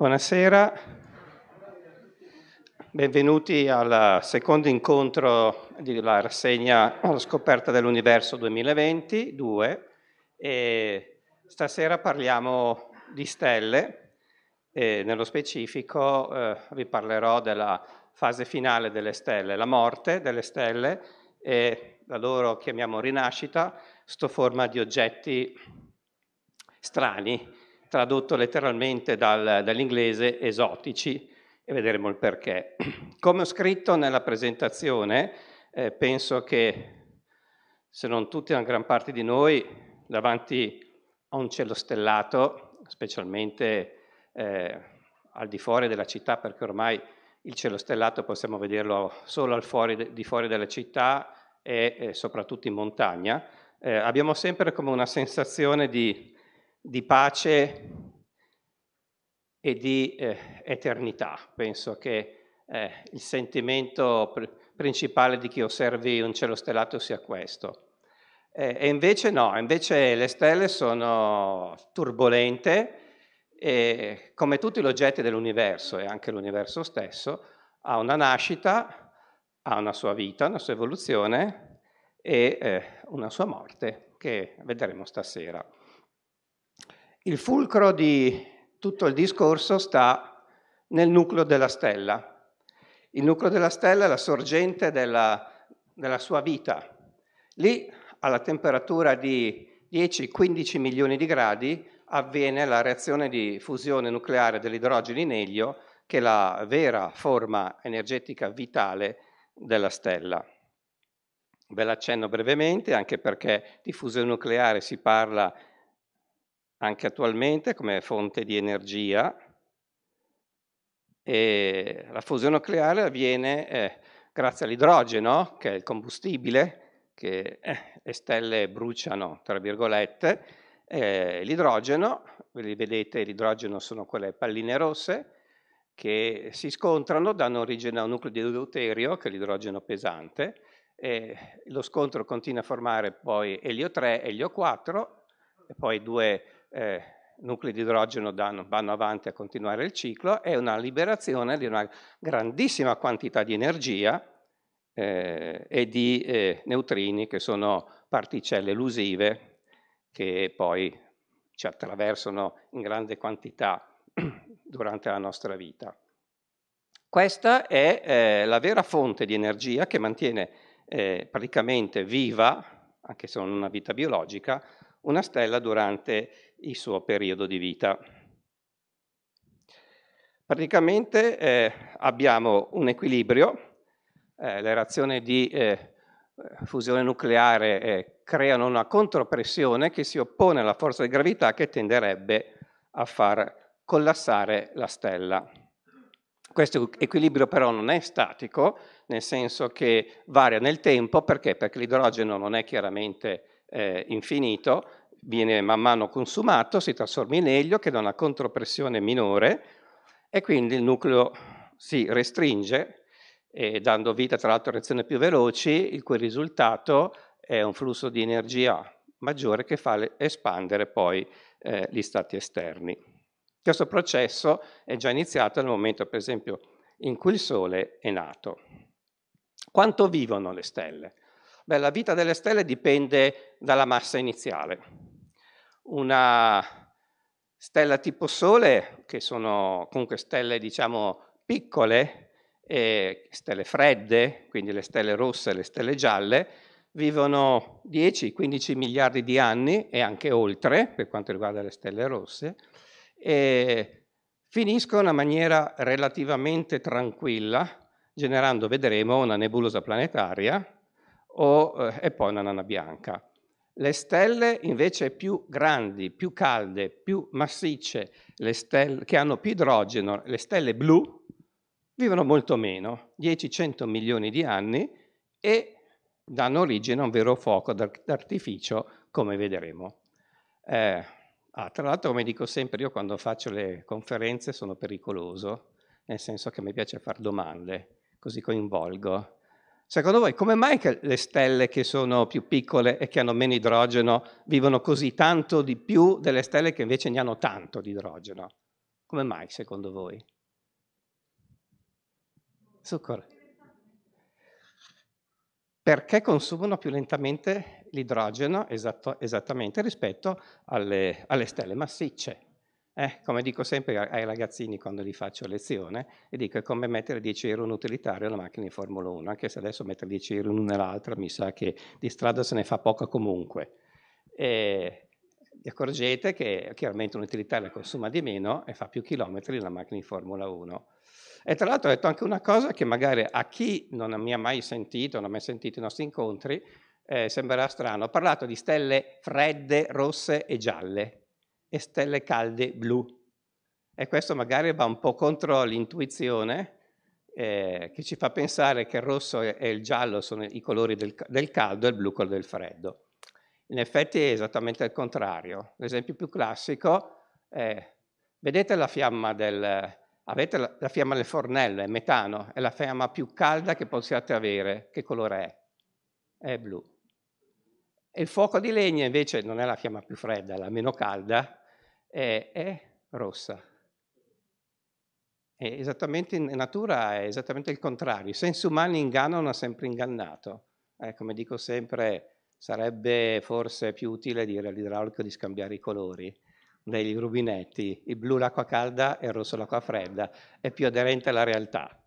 Buonasera, benvenuti al secondo incontro della rassegna alla scoperta dell'universo 2022. stasera parliamo di stelle, e nello specifico eh, vi parlerò della fase finale delle stelle, la morte delle stelle e la loro, chiamiamo, rinascita, sotto forma di oggetti strani, tradotto letteralmente dal, dall'inglese esotici e vedremo il perché. Come ho scritto nella presentazione, eh, penso che se non tutti, una gran parte di noi, davanti a un cielo stellato, specialmente eh, al di fuori della città, perché ormai il cielo stellato possiamo vederlo solo al fuori, di fuori della città e eh, soprattutto in montagna, eh, abbiamo sempre come una sensazione di di pace e di eh, eternità. Penso che eh, il sentimento pr- principale di chi osservi un cielo stellato sia questo. Eh, e invece no, invece le stelle sono turbolente e come tutti gli oggetti dell'universo e anche l'universo stesso ha una nascita, ha una sua vita, una sua evoluzione e eh, una sua morte che vedremo stasera. Il fulcro di tutto il discorso sta nel nucleo della stella. Il nucleo della stella è la sorgente della, della sua vita. Lì, alla temperatura di 10-15 milioni di gradi, avviene la reazione di fusione nucleare dell'idrogeno in elio, che è la vera forma energetica vitale della stella. Ve l'accenno brevemente, anche perché di fusione nucleare si parla anche attualmente come fonte di energia e la fusione nucleare avviene eh, grazie all'idrogeno, che è il combustibile che eh, le stelle bruciano, tra virgolette, eh, l'idrogeno, li vedete, l'idrogeno sono quelle palline rosse, che si scontrano, danno origine a un nucleo di deuterio, che è l'idrogeno pesante, e lo scontro continua a formare poi elio 3, elio 4, e poi due eh, nuclei di idrogeno danno, vanno avanti a continuare il ciclo, è una liberazione di una grandissima quantità di energia eh, e di eh, neutrini che sono particelle elusive che poi ci attraversano in grande quantità durante la nostra vita. Questa è eh, la vera fonte di energia che mantiene eh, praticamente viva, anche se non una vita biologica, una stella durante il suo periodo di vita. Praticamente eh, abbiamo un equilibrio, eh, le reazioni di eh, fusione nucleare eh, creano una contropressione che si oppone alla forza di gravità che tenderebbe a far collassare la stella. Questo equilibrio però non è statico, nel senso che varia nel tempo, perché? Perché l'idrogeno non è chiaramente eh, infinito, viene man mano consumato, si trasforma in elio che dà una contropressione minore e quindi il nucleo si restringe, dando vita tra l'altro a reazioni più veloci, il cui risultato è un flusso di energia maggiore che fa espandere poi eh, gli stati esterni. Questo processo è già iniziato nel momento, per esempio, in cui il Sole è nato. Quanto vivono le stelle? Beh, la vita delle stelle dipende dalla massa iniziale una stella tipo Sole, che sono comunque stelle diciamo piccole, eh, stelle fredde, quindi le stelle rosse e le stelle gialle, vivono 10-15 miliardi di anni e anche oltre per quanto riguarda le stelle rosse, e finiscono in maniera relativamente tranquilla, generando, vedremo, una nebulosa planetaria o, eh, e poi una nana bianca. Le stelle invece più grandi, più calde, più massicce, stelle, che hanno più idrogeno, le stelle blu, vivono molto meno, 10-100 milioni di anni, e danno origine a un vero fuoco d'artificio, come vedremo. Eh, ah, tra l'altro, come dico sempre, io quando faccio le conferenze sono pericoloso, nel senso che mi piace fare domande, così coinvolgo Secondo voi, come mai che le stelle che sono più piccole e che hanno meno idrogeno vivono così tanto di più delle stelle che invece ne hanno tanto di idrogeno? Come mai, secondo voi? Soccorre. Perché consumano più lentamente l'idrogeno esatto, esattamente rispetto alle, alle stelle massicce? Eh, come dico sempre ai ragazzini quando li faccio lezione, e dico è come mettere 10 euro in utilitario in una macchina di Formula 1, anche se adesso mettere 10 euro in una l'altra mi sa che di strada se ne fa poca comunque. E vi accorgete che chiaramente un utilitario consuma di meno e fa più chilometri della macchina di Formula 1. E tra l'altro ho detto anche una cosa che magari a chi non mi ha mai sentito, non ha mai sentito i nostri incontri, eh, sembrerà strano. Ho parlato di stelle fredde, rosse e gialle e stelle calde blu. E questo magari va un po' contro l'intuizione eh, che ci fa pensare che il rosso e il giallo sono i colori del, del caldo e il blu quello del freddo. In effetti è esattamente il contrario. L'esempio più classico è, vedete la fiamma del, avete la, la, fiamma del fornello, è metano, è la fiamma più calda che possiate avere. Che colore è? È blu. il fuoco di legna invece non è la fiamma più fredda, è la meno calda, è, è rossa. È esattamente in natura è esattamente il contrario. I sensi umani ingannano, ha sempre ingannato. Eh, come dico sempre, sarebbe forse più utile dire all'idraulico di scambiare i colori dei rubinetti. Il blu l'acqua calda e il rosso l'acqua fredda. È più aderente alla realtà.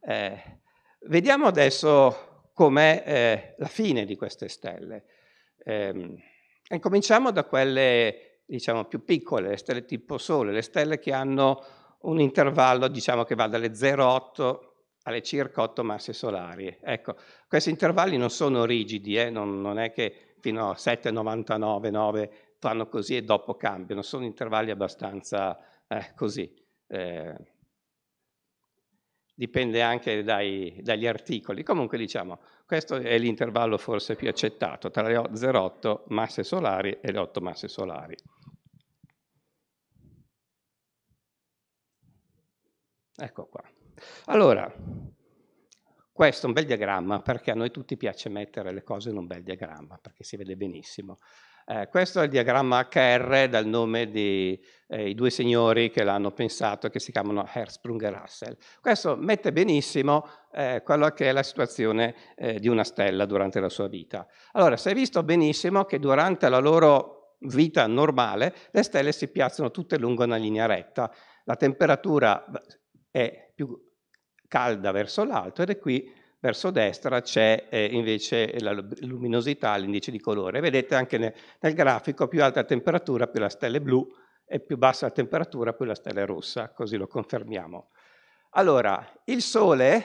Eh, vediamo adesso com'è eh, la fine di queste stelle. Eh, e cominciamo da quelle diciamo, più piccole, le stelle tipo Sole, le stelle che hanno un intervallo diciamo, che va dalle 0,8 alle circa 8 masse solari. Ecco, questi intervalli non sono rigidi, eh? non, non, è che fino a 7,99,9 fanno così e dopo cambiano, sono intervalli abbastanza eh, così. Eh, dipende anche dai, dagli articoli. Comunque diciamo, questo è l'intervallo forse più accettato, tra le 0,8 masse solari e le 8 masse solari. Ecco qua. Allora, questo è un bel diagramma perché a noi tutti piace mettere le cose in un bel diagramma perché si vede benissimo. Eh, questo è il diagramma HR dal nome dei eh, due signori che l'hanno pensato, che si chiamano Hertzsprung e Russell. Questo mette benissimo eh, quella che è la situazione eh, di una stella durante la sua vita. Allora, si è visto benissimo che durante la loro vita normale le stelle si piazzano tutte lungo una linea retta. La temperatura è più calda verso l'alto ed è qui verso destra c'è eh, invece la luminosità, l'indice di colore. Vedete anche nel, nel grafico più alta temperatura più la stella è blu e più bassa la temperatura più la stella è rossa, così lo confermiamo. Allora, il Sole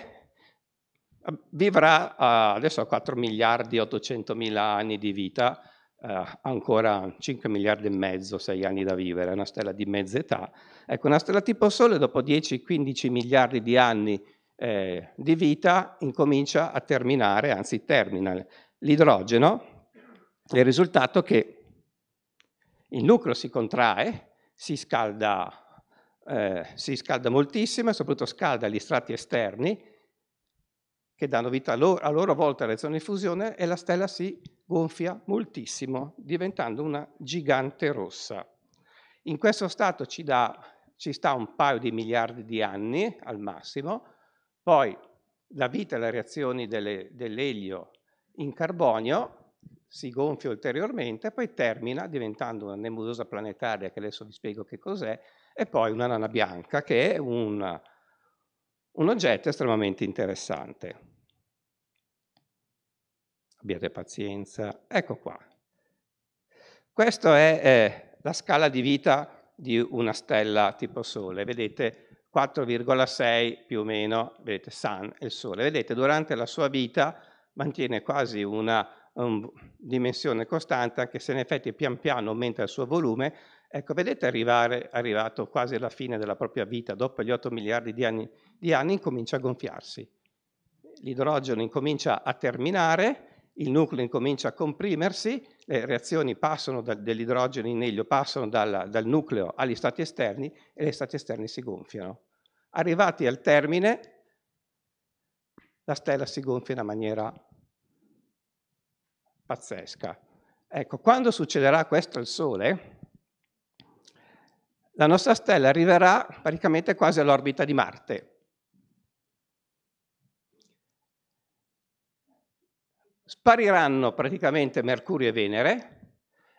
eh, vivrà adesso a 4 miliardi e 800 mila anni di vita, ha eh, ancora 5 miliardi e mezzo, 6 anni da vivere, è una stella di mezza età. Ecco, una stella tipo Sole dopo 10-15 miliardi di anni eh, di vita incomincia a terminare, anzi termina l'idrogeno, il risultato è che il nucleo si contrae, si scalda, eh, si scalda moltissimo e soprattutto scalda gli strati esterni che danno vita a loro, a loro volta alle zone di fusione e la stella si gonfia moltissimo, diventando una gigante rossa. In questo stato ci, dà, ci sta un paio di miliardi di anni al massimo, poi la vita e le reazioni delle, dell'elio in carbonio si gonfia ulteriormente, poi termina diventando una nebulosa planetaria, che adesso vi spiego che cos'è, e poi una nana bianca, che è un, un oggetto estremamente interessante abbiate pazienza, ecco qua. Questa è eh, la scala di vita di una stella tipo Sole, vedete 4,6 più o meno, vedete Sun, il Sole, vedete durante la sua vita mantiene quasi una um, dimensione costante, anche se in effetti pian piano aumenta il suo volume, Ecco, vedete arrivare, arrivato quasi alla fine della propria vita, dopo gli 8 miliardi di anni, di anni incomincia a gonfiarsi. L'idrogeno incomincia a terminare il nucleo incomincia a comprimersi, le reazioni passano da, dell'idrogeno in elio, passano dalla, dal nucleo agli stati esterni e gli stati esterni si gonfiano. Arrivati al termine, la stella si gonfia in una maniera pazzesca. Ecco, quando succederà questo al Sole, la nostra stella arriverà praticamente quasi all'orbita di Marte. Spariranno praticamente Mercurio e Venere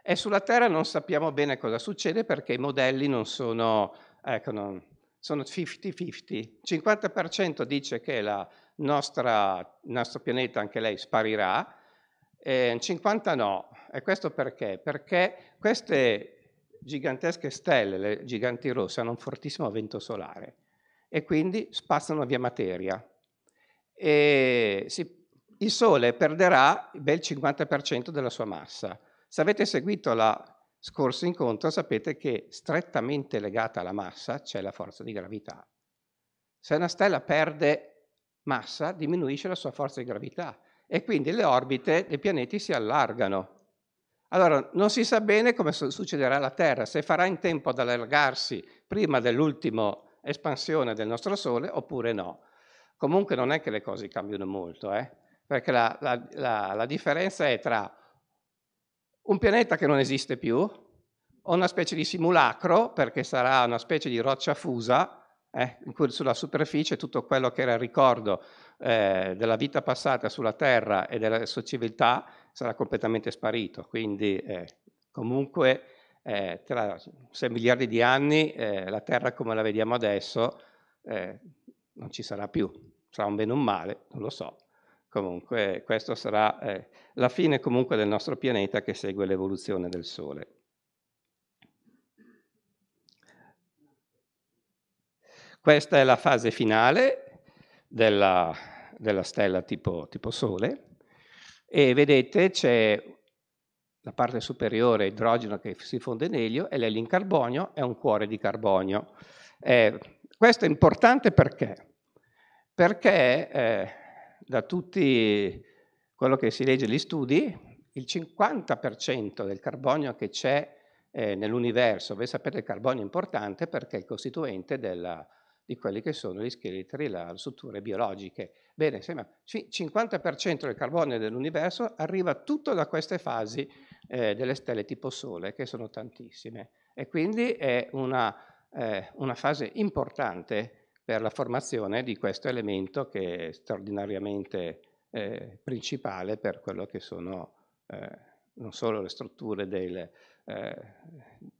e sulla Terra non sappiamo bene cosa succede perché i modelli non sono, ecco, non, sono 50-50. 50% dice che la nostra, il nostro pianeta, anche lei, sparirà, eh, 50 no. E questo perché? Perché queste gigantesche stelle, le giganti rosse, hanno un fortissimo vento solare e quindi spazzano via materia. E si il Sole perderà il bel 50% della sua massa. Se avete seguito la scorso incontro sapete che strettamente legata alla massa c'è la forza di gravità. Se una stella perde massa diminuisce la sua forza di gravità e quindi le orbite dei pianeti si allargano. Allora, non si sa bene come succederà alla Terra, se farà in tempo ad allargarsi prima dell'ultima espansione del nostro Sole oppure no. Comunque non è che le cose cambiano molto, eh? perché la, la, la, la differenza è tra un pianeta che non esiste più, una specie di simulacro, perché sarà una specie di roccia fusa, eh, in cui sulla superficie tutto quello che era il ricordo eh, della vita passata sulla Terra e della sua civiltà sarà completamente sparito. Quindi eh, comunque eh, tra 6 miliardi di anni eh, la Terra come la vediamo adesso eh, non ci sarà più. Sarà un bene o un male, non lo so, Comunque questa sarà eh, la fine comunque del nostro pianeta che segue l'evoluzione del Sole. Questa è la fase finale della, della stella tipo, tipo Sole e vedete c'è la parte superiore idrogeno che si fonde in elio e carbonio è un cuore di carbonio. Eh, questo è importante perché? Perché eh, da tutti quello che si legge negli studi, il 50% del carbonio che c'è eh, nell'universo, voi sapete che il carbonio è importante perché è il costituente della, di quelli che sono gli scheletri, le strutture biologiche. Bene, il 50% del carbonio dell'universo arriva tutto da queste fasi eh, delle stelle tipo Sole, che sono tantissime, e quindi è una, eh, una fase importante per la formazione di questo elemento che è straordinariamente eh, principale per quello che sono eh, non solo le strutture del, eh,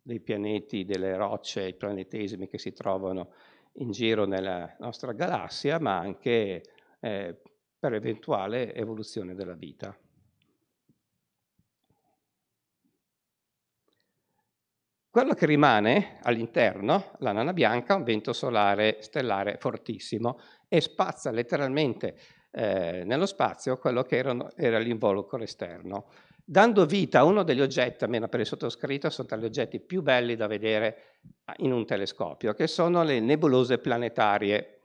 dei pianeti, delle rocce, i planetesimi che si trovano in giro nella nostra galassia, ma anche eh, per eventuale evoluzione della vita. Quello che rimane all'interno, la nana bianca, è un vento solare stellare fortissimo e spazza letteralmente eh, nello spazio quello che erano, era l'involucro esterno, dando vita a uno degli oggetti, almeno per il sottoscritto, sono tra gli oggetti più belli da vedere in un telescopio, che sono le nebulose planetarie,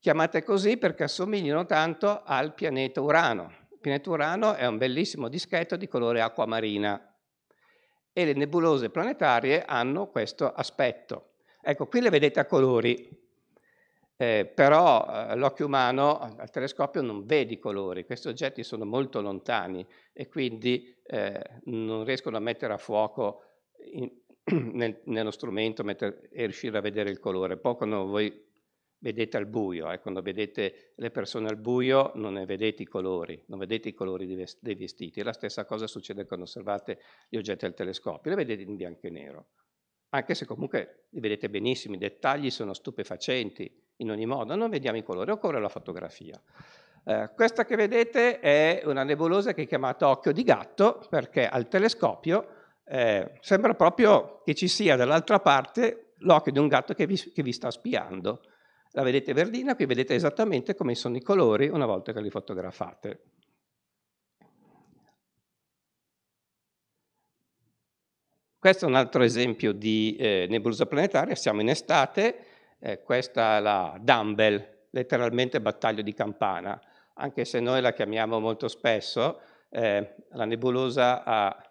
chiamate così perché assomigliano tanto al pianeta Urano. Il pianeta Urano è un bellissimo dischetto di colore acqua marina, e le nebulose planetarie hanno questo aspetto. Ecco, qui le vedete a colori, eh, però eh, l'occhio umano al telescopio non vede i colori, questi oggetti sono molto lontani e quindi eh, non riescono a mettere a fuoco in, nel, nello strumento mettere, e riuscire a vedere il colore. Poco voi vedete al buio, eh? quando vedete le persone al buio non ne vedete i colori, non vedete i colori dei vestiti, la stessa cosa succede quando osservate gli oggetti al telescopio, le vedete in bianco e nero, anche se comunque li vedete benissimo, i dettagli sono stupefacenti, in ogni modo, non vediamo i colori, occorre la fotografia. Eh, questa che vedete è una nebulosa che è chiamata occhio di gatto perché al telescopio eh, sembra proprio che ci sia dall'altra parte l'occhio di un gatto che vi, che vi sta spiando la vedete verdina, qui vedete esattamente come sono i colori una volta che li fotografate. Questo è un altro esempio di eh, nebulosa planetaria, siamo in estate, eh, questa è la Dumbbell, letteralmente battaglio di campana, anche se noi la chiamiamo molto spesso, eh, la nebulosa ha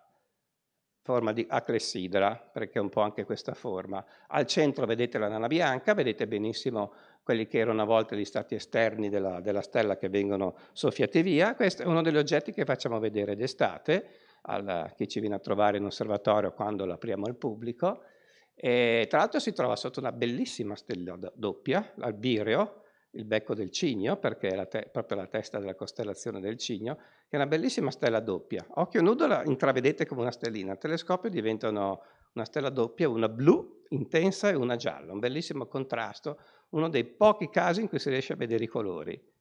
forma di aclessidra, perché è un po' anche questa forma. Al centro vedete la nana bianca, vedete benissimo quelli che erano una volta gli stati esterni della, della stella che vengono soffiati via. Questo è uno degli oggetti che facciamo vedere d'estate a chi ci viene a trovare in osservatorio quando lo apriamo al pubblico. E, tra l'altro si trova sotto una bellissima stella doppia, l'Albireo, il becco del cigno, perché è la proprio la testa della costellazione del cigno, che è una bellissima stella doppia. Occhio nudo la intravedete come una stellina, al telescopio diventano una stella doppia, una blu intensa e una gialla, un bellissimo contrasto, uno dei pochi casi in cui si riesce a vedere i colori.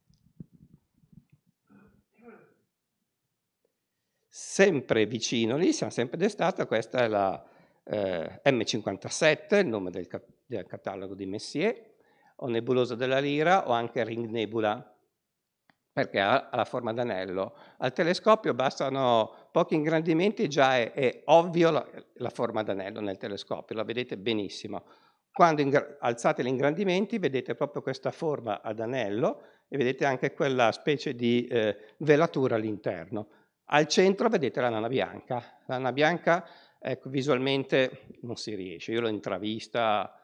Sempre vicino lì, siamo sempre d'estate, questa è la eh, M57, il nome del, del catalogo di Messier, o nebulosa della Lira o anche Ring Nebula perché ha la forma d'anello. Al telescopio bastano pochi ingrandimenti e già è, è ovvio la, la forma d'anello nel telescopio, la vedete benissimo. Quando alzate gli ingrandimenti vedete proprio questa forma ad anello e vedete anche quella specie di eh, velatura all'interno. Al centro vedete la nana bianca. La nana bianca ecco, visualmente non si riesce, io l'ho intravista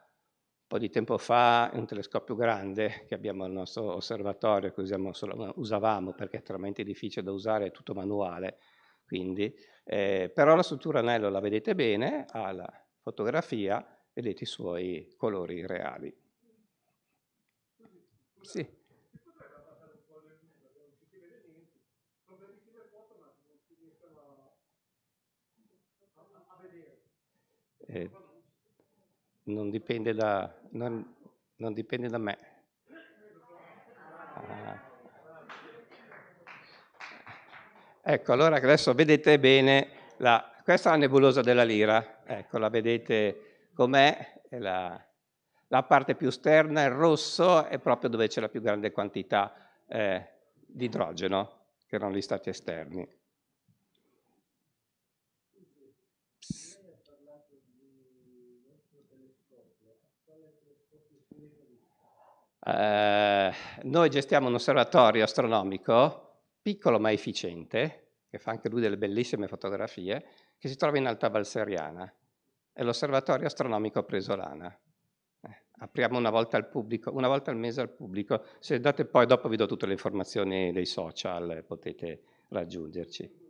po' di tempo fa un telescopio grande che abbiamo al nostro osservatorio, che solo, usavamo perché è veramente difficile da usare, è tutto manuale, quindi, eh, però la struttura anello la vedete bene, ha la fotografia, vedete i suoi colori reali. Sì. Eh, non dipende da, non, non dipende da me. Ah. Ecco, allora adesso vedete bene, la, questa è la nebulosa della lira, ecco, la vedete com'è, la, la, parte più esterna, il rosso, è proprio dove c'è la più grande quantità eh, di idrogeno, che erano gli stati esterni. Eh, noi gestiamo un osservatorio astronomico piccolo ma efficiente, che fa anche lui delle bellissime fotografie, che si trova in Alta Valseriana, è l'osservatorio astronomico Presolana. Eh, apriamo una volta, pubblico, una volta al mese al pubblico, se date poi dopo vi do tutte le informazioni dei social, potete raggiungerci.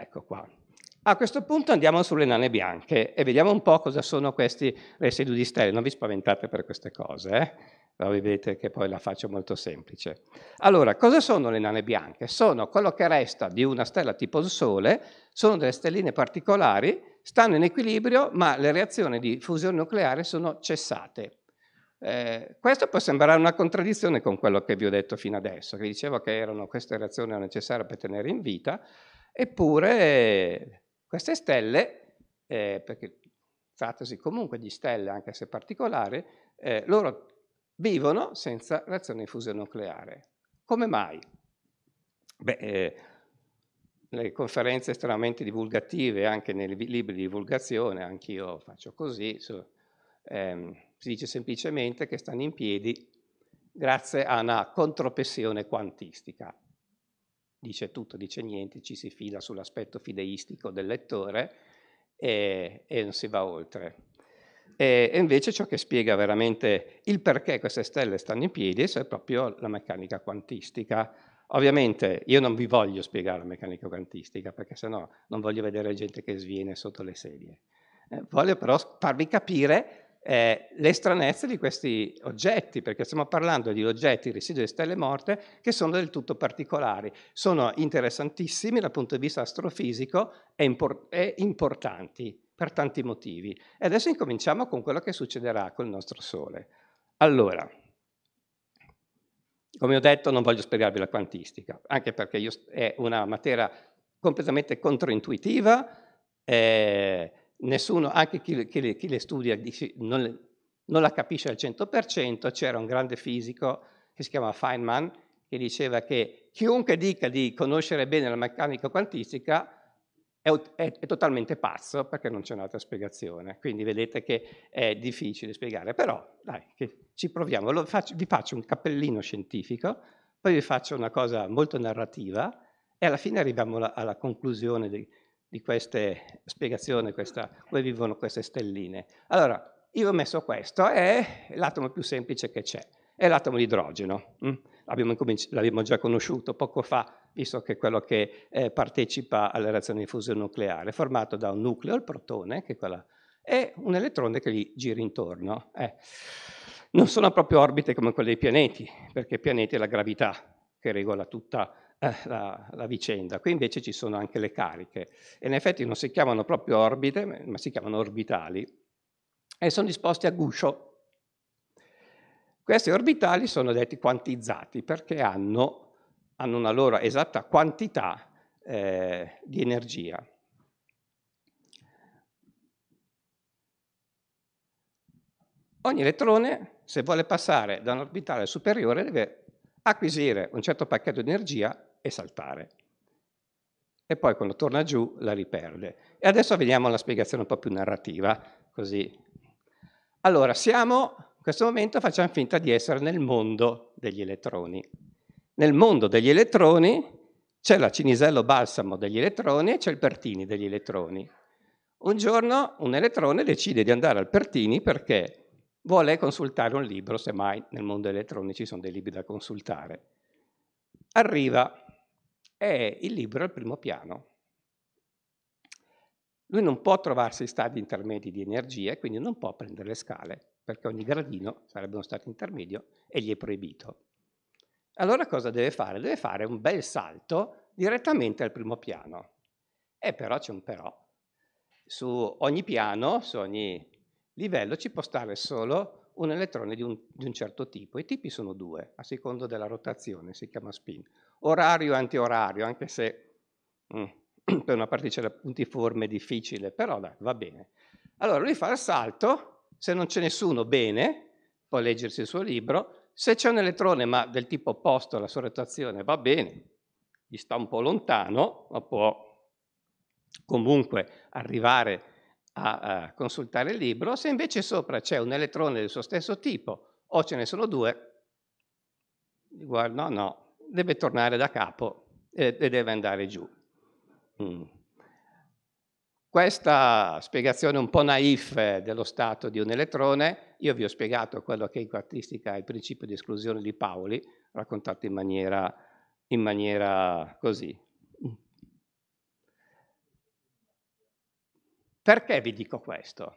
Ecco qua. A questo punto andiamo sulle nane bianche e vediamo un po' cosa sono questi residui di stelle. Non vi spaventate per queste cose, eh? però vedete che poi la faccio molto semplice. Allora, cosa sono le nane bianche? Sono quello che resta di una stella tipo il Sole, sono delle stelline particolari, stanno in equilibrio, ma le reazioni di fusione nucleare sono cessate. Eh, questo può sembrare una contraddizione con quello che vi ho detto fino adesso, che dicevo che erano, queste reazioni erano necessarie per tenere in vita, Eppure queste stelle, eh, perché trattasi comunque di stelle anche se particolari, eh, loro vivono senza reazione di fusione nucleare. Come mai? Beh, eh, le conferenze estremamente divulgative, anche nei libri di divulgazione, anch'io faccio così, so, ehm, si dice semplicemente che stanno in piedi grazie a una contropressione quantistica dice tutto, dice niente, ci si fila sull'aspetto fideistico del lettore e, e non si va oltre. E, invece ciò che spiega veramente il perché queste stelle stanno in piedi è proprio la meccanica quantistica, Ovviamente io non vi voglio spiegare la meccanica quantistica perché sennò non voglio vedere gente che sviene sotto le sedie. Eh, voglio però farvi capire eh, le stranezze di questi oggetti, perché stiamo parlando di oggetti residui di stelle morte che sono del tutto particolari, sono interessantissimi dal punto di vista astrofisico e, impor- e importanti per tanti motivi. E adesso incominciamo con quello che succederà col nostro Sole. Allora, come ho detto non voglio spiegarvi la quantistica, anche perché st- è una materia completamente controintuitiva, eh, nessuno, anche chi, chi, le, chi le, studia non, le, non, la capisce al 100%, c'era un grande fisico che si chiama Feynman che diceva che chiunque dica di conoscere bene la meccanica quantistica è, è, è totalmente pazzo perché non c'è un'altra spiegazione, quindi vedete che è difficile spiegare, però dai, ci proviamo, faccio, vi faccio un cappellino scientifico, poi vi faccio una cosa molto narrativa e alla fine arriviamo alla, alla conclusione di, di queste spiegazioni, questa, dove vivono queste stelline. Allora, io ho messo questo, è l'atomo più semplice che c'è, è l'atomo di idrogeno. Mm? L'abbiamo già conosciuto poco fa, visto che è quello che eh, partecipa alla reazione di fusione nucleare, formato da un nucleo, il protone, che è quella, e un elettrone che gli gira intorno. Eh. Non sono proprio orbite come quelle dei pianeti, perché i pianeti è la gravità che regola tutta eh, la, la, vicenda. Qui invece ci sono anche le cariche e in effetti non si chiamano proprio orbite, ma si chiamano orbitali e sono disposti a guscio. Questi orbitali sono detti quantizzati perché hanno, hanno una loro esatta quantità eh, di energia. Ogni elettrone, se vuole passare da un orbitale superiore, deve acquisire un certo pacchetto di energia e saltare. E poi quando torna giù la riperde. E adesso vediamo la spiegazione un po' più narrativa, così. Allora, siamo, in questo momento facciamo finta di essere nel mondo degli elettroni. Nel mondo degli elettroni c'è la Cinisello Balsamo degli elettroni e c'è il Pertini degli elettroni. Un giorno un elettrone decide di andare al Pertini perché vuole consultare un libro, semmai nel mondo elettronico ci sono dei libri da consultare. Arriva è il libro al primo piano. Lui non può trovarsi in stadi intermedi di energia e quindi non può prendere le scale, perché ogni gradino sarebbe uno stato intermedio e gli è proibito. Allora cosa deve fare? Deve fare un bel salto direttamente al primo piano. E però c'è un però. Su ogni piano, su ogni livello, ci può stare solo un elettrone di un, di un certo tipo. I tipi sono due, a seconda della rotazione, si chiama spin orario e antiorario, anche se mm, per una particella puntiforme è difficile, però dai, va bene. Allora lui fa il salto, se non c'è nessuno, bene, può leggersi il suo libro, se c'è un elettrone ma del tipo opposto alla sua rotazione, va bene, gli sta un po' lontano, ma può comunque arrivare a, a consultare il libro, se invece sopra c'è un elettrone del suo stesso tipo o ce ne sono due, guarda, ah, no, no, deve tornare da capo e, eh, e deve andare giù. Mm. Questa spiegazione un po' naif dello stato di un elettrone, io vi ho spiegato quello che in quantistica è il principio di esclusione di Pauli, raccontato in maniera, in maniera così. Mm. Perché vi dico questo?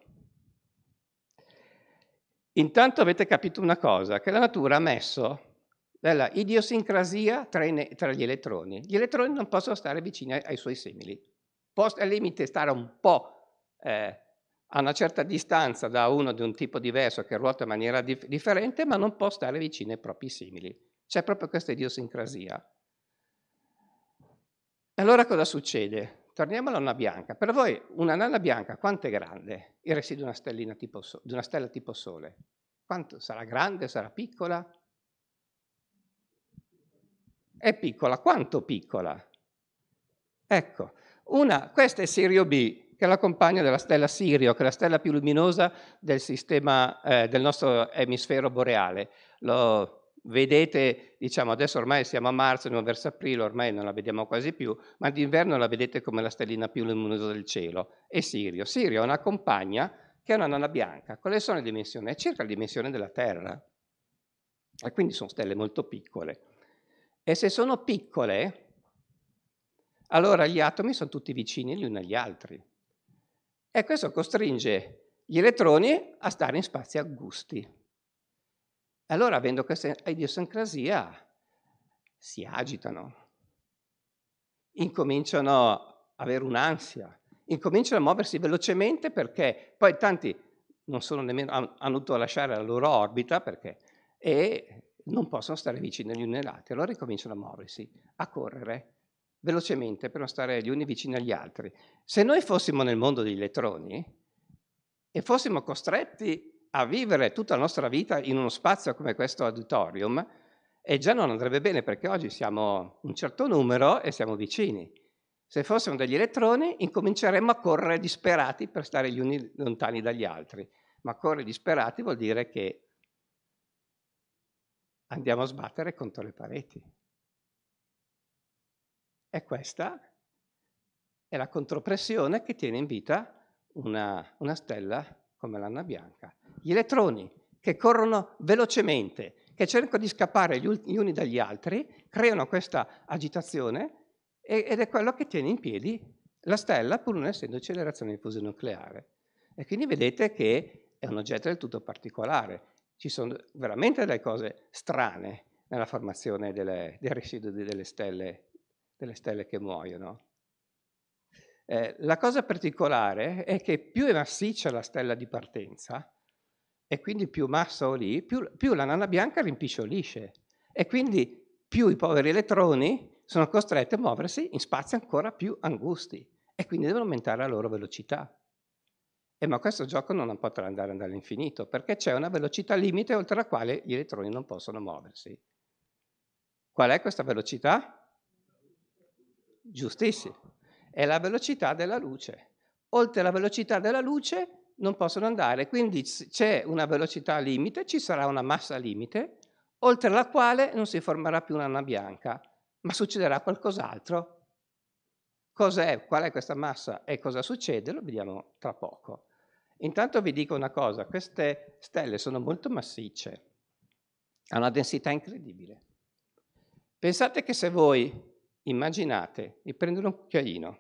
Intanto avete capito una cosa, che la natura ha messo della idiosincrasia tra, i, tra, gli elettroni. Gli elettroni non possono stare vicini ai, ai suoi simili. Post, al limite stare un po' eh, a una certa distanza da uno di un tipo diverso che ruota in maniera dif differente, ma non può stare vicino ai propri simili. C'è proprio questa idiosincrasia. Allora cosa succede? Torniamo alla nana bianca. Per voi una nana bianca quanto è grande? Il residuo di una, di una stella tipo Sole. Quanto sarà grande? Sarà piccola? È piccola, quanto piccola? Ecco, una, questa è Sirio B, che è la compagna della stella Sirio, che è la stella più luminosa del sistema eh, del nostro emisfero boreale. Lo vedete, diciamo, adesso ormai siamo a marzo, andiamo verso aprile, ormai non la vediamo quasi più, ma d'inverno la vedete come la stellina più luminosa del cielo. È Sirio. Sirio è una compagna che è una nana bianca. Quali sono le dimensioni? È circa la dimensione della Terra. E quindi sono stelle molto piccole. E se sono piccole, allora gli atomi sono tutti vicini gli uni agli altri. E questo costringe gli elettroni a stare in spazi angusti. Allora, avendo questa idiosincrasia, si agitano, incominciano a avere un'ansia, incominciano a muoversi velocemente perché poi tanti non sono nemmeno, hanno dovuto lasciare la loro orbita perché, e non possono stare vicini le uni agli altri. allora ricominciano a muoversi, a correre velocemente per non stare gli uni vicini agli altri. Se noi fossimo nel mondo degli elettroni e fossimo costretti a vivere tutta la nostra vita in uno spazio come questo auditorium, e eh, già non andrebbe bene perché oggi siamo un certo numero e siamo vicini. Se fossimo degli elettroni incominceremmo a correre disperati per stare gli uni lontani dagli altri, ma correre disperati vuol dire che andiamo a sbattere contro le pareti. E questa è la contropressione che tiene in vita una, una stella come l'anna bianca. Gli elettroni che corrono velocemente, che cercano di scappare gli, uni dagli altri, creano questa agitazione ed è quello che tiene in piedi la stella pur non essendo accelerazione di fusione nucleare. E quindi vedete che è un oggetto del tutto particolare. Ci sono veramente delle cose strane nella formazione delle, dei residui delle stelle, delle stelle che muoiono. Eh, la cosa particolare è che più è massiccia la stella di partenza, e quindi più massa ho lì, più, più la nana bianca rimpicciolisce, e quindi più i poveri elettroni sono costretti a muoversi in spazi ancora più angusti, e quindi devono aumentare la loro velocità. Eh, ma questo gioco non potrà andare, all'infinito perché c'è una velocità limite oltre la quale gli elettroni non possono muoversi. Qual è questa velocità? Giustissimo. È la velocità della luce. Oltre la velocità della luce non possono andare, quindi c'è una velocità limite, ci sarà una massa limite, oltre la quale non si formerà più una bianca, ma succederà qualcos'altro. Cos'è? Qual è questa massa e cosa succede? Lo vediamo tra poco. Intanto vi dico una cosa, queste stelle sono molto massicce, hanno una densità incredibile. Pensate che se voi immaginate di prendere un cucchiaino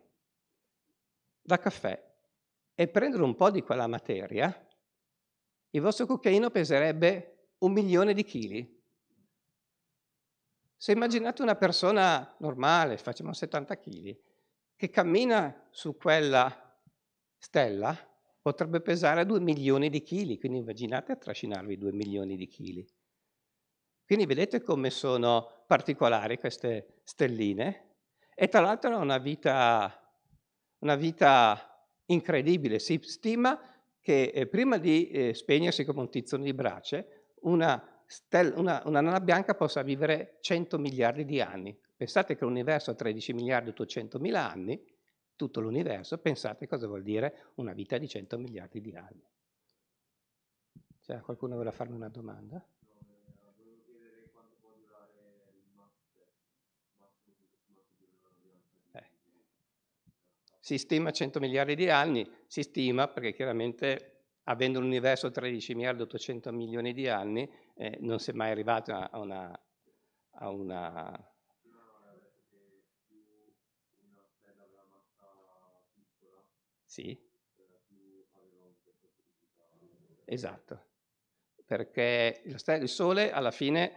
da caffè e prendere un po' di quella materia, il vostro cucchiaino peserebbe un milione di chili. Se immaginate una persona normale, facciamo 70 kg, che cammina su quella stella, potrebbe pesare 2 milioni di chili, quindi immaginate a trascinarvi 2 milioni di chili. Quindi vedete come sono particolari queste stelline e tra l'altro hanno una vita, una vita incredibile. Si stima che eh, prima di eh, spegnersi come un tizzone di brace, una, stella, una, una nana bianca possa vivere 100 miliardi di anni. Pensate che l'universo ha 13 miliardi e 800 mila anni tutto l'universo, pensate cosa vuol dire una vita di 100 miliardi di anni. Cioè, qualcuno vuole farmi una domanda? Eh. Si stima 100 miliardi di anni, si stima perché chiaramente avendo un universo 13 miliardi 800 milioni di anni eh, non si è mai arrivato a una, a una Sì. Esatto, perché il Sole alla fine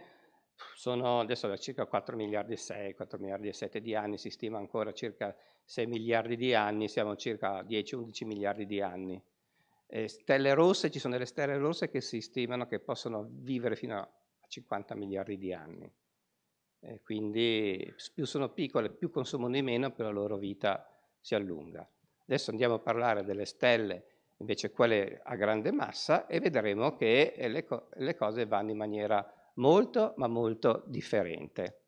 sono adesso da circa 4 miliardi e 6, 4 miliardi e 7 di anni, si stima ancora circa 6 miliardi di anni, siamo circa 10-11 miliardi di anni. E stelle rosse, ci sono delle stelle rosse che si stimano che possono vivere fino a 50 miliardi di anni. E quindi più sono piccole, più consumano di meno, più la loro vita si allunga. Adesso andiamo a parlare delle stelle, invece quelle a grande massa, e vedremo che eh, le, co le cose vanno in maniera molto, ma molto differente.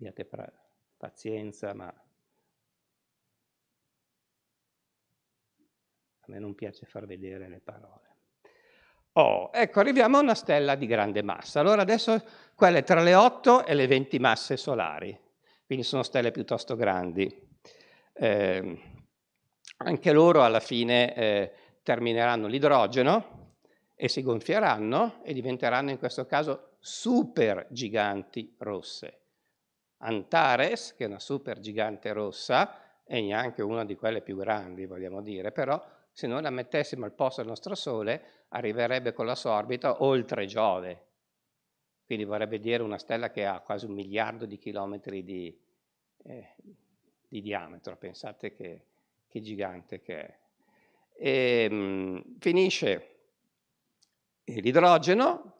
abbiate pazienza, ma a me non piace far vedere le parole. Oh, ecco, arriviamo a una stella di grande massa. Allora adesso quella è tra le 8 e le 20 masse solari, quindi sono stelle piuttosto grandi. Eh, anche loro alla fine eh, termineranno l'idrogeno e si gonfieranno e diventeranno in questo caso super giganti rosse. Antares, che è una super gigante rossa, è neanche una di quelle più grandi, vogliamo dire, però se noi la mettessimo al posto del nostro Sole, arriverebbe con la sua orbita oltre Giove. Quindi vorrebbe dire una stella che ha quasi un miliardo di chilometri di, eh, di diametro, pensate che, che, gigante che è. E, ehm, mh, finisce l'idrogeno,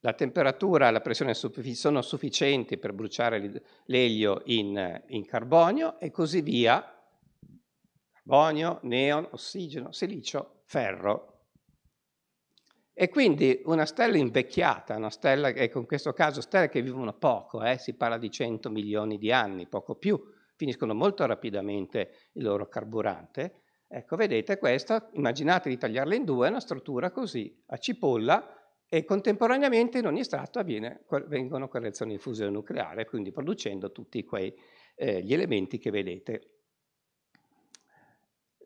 la temperatura e la pressione sono sufficienti per bruciare l'elio in, in carbonio e così via carbonio, neon, ossigeno, silicio, ferro. E quindi una stella invecchiata, una stella che in questo caso stelle che vivono poco, eh, si parla di 100 milioni di anni, poco più, finiscono molto rapidamente il loro carburante. Ecco, vedete questa, immaginate di tagliarla in due, è una struttura così, a cipolla, e contemporaneamente in ogni strato avviene, vengono correzioni di fusione nucleare, quindi producendo tutti quei, eh, gli elementi che vedete.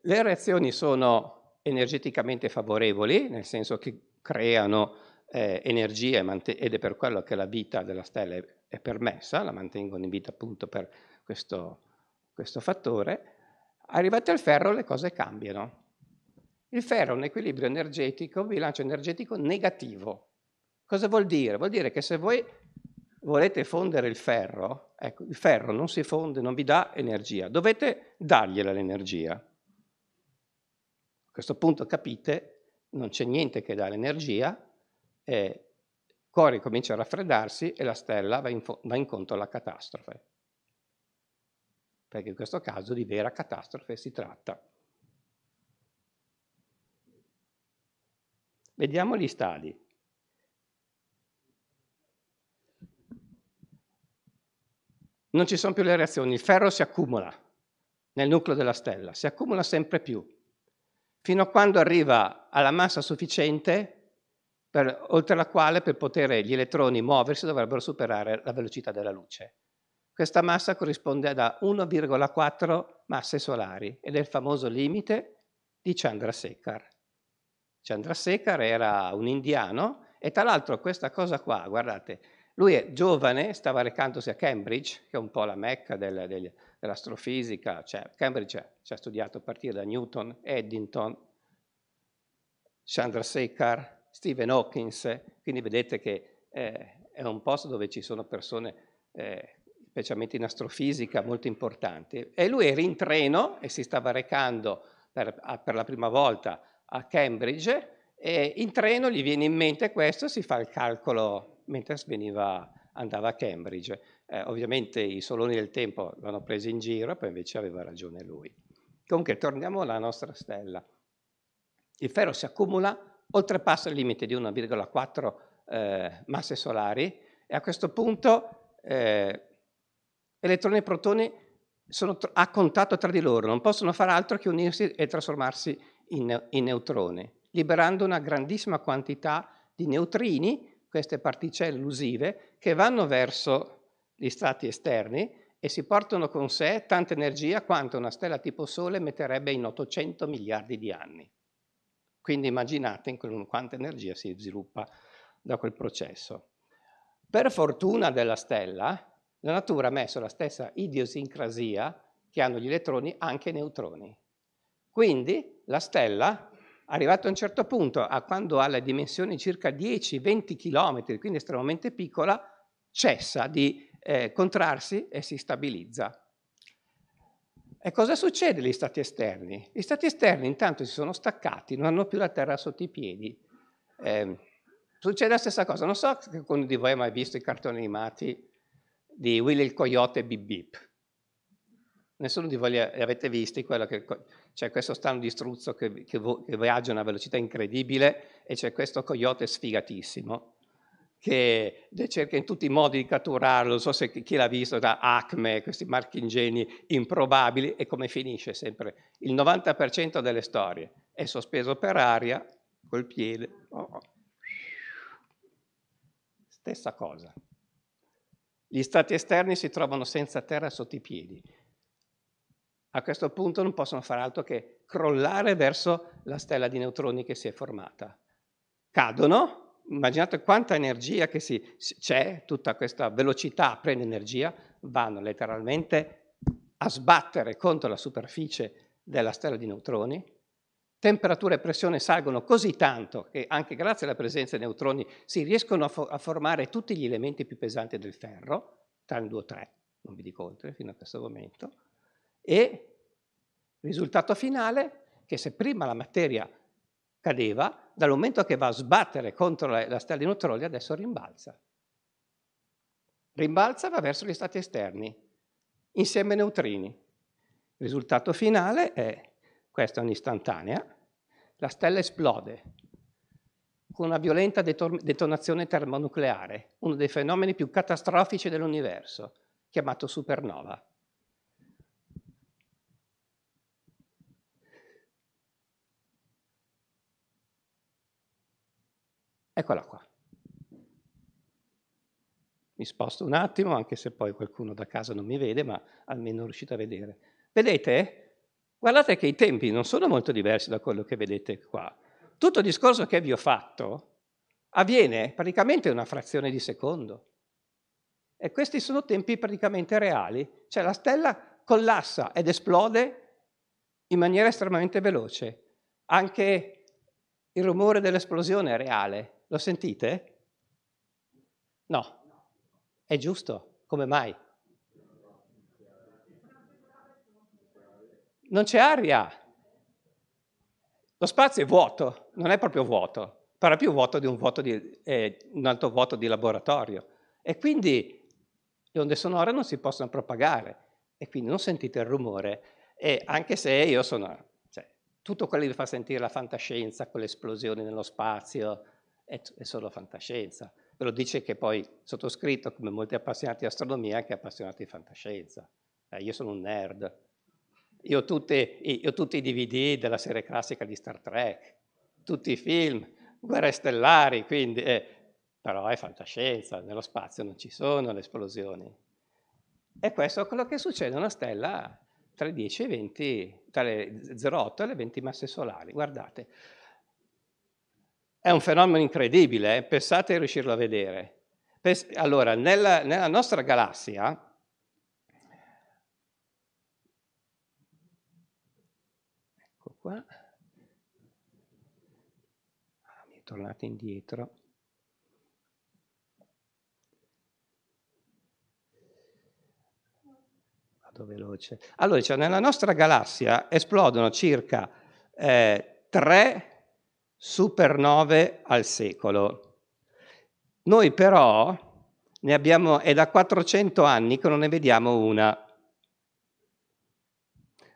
Le reazioni sono energeticamente favorevoli, nel senso che creano eh, energia ed è per quello che la vita della stella è, permessa, la mantengono in vita appunto per questo, questo fattore. Arrivati al ferro le cose cambiano. Il ferro è un equilibrio energetico, un bilancio energetico negativo. Cosa vuol dire? Vuol dire che se voi volete fondere il ferro, ecco, il ferro non si fonde, non vi dà energia, dovete dargliela l'energia. A questo punto capite, non c'è niente che dà l'energia, eh, Cori comincia a raffreddarsi e la stella va, in va incontro alla catastrofe. Perché in questo caso di vera catastrofe si tratta. Vediamo gli stadi. Non ci sono più le reazioni, il ferro si accumula nel nucleo della stella, si accumula sempre più fino a quando arriva alla massa sufficiente per, oltre la quale per poter gli elettroni muoversi dovrebbero superare la velocità della luce. Questa massa corrisponde a 1,4 masse solari ed è il famoso limite di Chandrasekhar. Chandrasekhar era un indiano e tra l'altro questa cosa qua, guardate, lui è giovane, stava recandosi a Cambridge, che è un po' la mecca del, del, dell'astrofisica, cioè, Cambridge ci ha studiato a partire da Newton, Eddington, Chandrasekhar, Stephen Hawkins, quindi vedete che eh, è un posto dove ci sono persone, eh, specialmente in astrofisica, molto importanti. E lui era in treno e si stava recando per, a, per la prima volta a Cambridge, e in treno gli viene in mente questo, si fa il calcolo mentre veniva, andava a Cambridge. Eh, ovviamente i soloni del tempo l'hanno preso in giro, poi invece aveva ragione lui. Comunque, torniamo alla nostra stella. Il ferro si accumula, oltrepassa il limite di 1,4 eh, masse solari e a questo punto eh, elettroni e protoni sono a contatto tra di loro, non possono fare altro che unirsi e trasformarsi in, in neutroni, liberando una grandissima quantità di neutrini queste particelle elusive che vanno verso gli strati esterni e si portano con sé tanta energia quanto una stella tipo Sole metterebbe in 800 miliardi di anni. Quindi immaginate quanta energia si sviluppa da quel processo. Per fortuna della stella, la natura ha messo la stessa idiosincrasia che hanno gli elettroni anche i neutroni. Quindi la stella arrivato a un certo punto, a quando ha la dimensione circa 10-20 km, quindi estremamente piccola, cessa di eh, contrarsi e si stabilizza. E cosa succede agli stati esterni? Gli stati esterni intanto si sono staccati, non hanno più la terra sotto i piedi. Eh, succede la stessa cosa. Non so se qualcuno di voi ha mai visto i cartoni animati di Willy il Coyote e Bip Bip. Nessuno di voi li avete visti, quello che c'è questo strano distruzzo che, che, che viaggia a una velocità incredibile e c'è questo coyote sfigatissimo che cerca in tutti i modi di catturarlo, non so se chi l'ha visto, da Acme, questi marchi marchingegni improbabili, e come finisce sempre. Il 90% delle storie è sospeso per aria, col piede. Oh, oh. Stessa cosa. Gli stati esterni si trovano senza terra sotto i piedi a questo punto non possono fare altro che crollare verso la stella di neutroni che si è formata. Cadono, immaginate quanta energia che si, c'è, tutta questa velocità prende energia, vanno letteralmente a sbattere contro la superficie della stella di neutroni, temperatura e pressione salgono così tanto che anche grazie alla presenza di neutroni si riescono a, fo- a formare tutti gli elementi più pesanti del ferro, tranne due o tre, non vi dico oltre fino a questo momento, e risultato finale che se prima la materia cadeva, dal momento che va a sbattere contro la stella di neutroni adesso rimbalza. Rimbalza va verso gli stati esterni, insieme ai neutrini. Il risultato finale è, questa è un'istantanea, la stella esplode con una violenta detonazione termonucleare, uno dei fenomeni più catastrofici dell'universo, chiamato supernova. Eccola qua. Mi sposto un attimo, anche se poi qualcuno da casa non mi vede, ma almeno riuscite a vedere. Vedete? Guardate che i tempi non sono molto diversi da quello che vedete qua. Tutto il discorso che vi ho fatto avviene praticamente in una frazione di secondo. E questi sono tempi praticamente reali. Cioè la stella collassa ed esplode in maniera estremamente veloce. Anche il rumore dell'esplosione è reale. Lo sentite? No. È giusto? Come mai? Non c'è aria. Lo spazio è vuoto, non è proprio vuoto, però è più vuoto di un, vuoto di, eh, un altro vuoto di laboratorio. E quindi le onde sonore non si possono propagare e quindi non sentite il rumore. E anche se io sono... Cioè, tutto quello che vi fa sentire la fantascienza, esplosioni nello spazio, è, è solo fantascienza. Ve lo dice che poi sottoscritto, come molti appassionati di astronomia, anche appassionati di fantascienza. Eh, io sono un nerd. Io ho, tutte, io ho tutti i DVD della serie classica di Star Trek, tutti i film, guerre stellari, quindi, eh, però è fantascienza, nello spazio non ci sono le esplosioni. E questo è quello che succede a una stella tra, 10 e 20, tra le 0,8 e le 20 masse solari. Guardate, è un fenomeno incredibile, eh. pensate a riuscirlo a vedere. allora, nella, nella nostra galassia, ecco qua, ah, mi è tornato indietro. veloce. Allora, cioè, nella nostra galassia esplodono circa eh, 3 supernove al secolo. Noi però ne abbiamo, è da 400 anni che non ne vediamo una.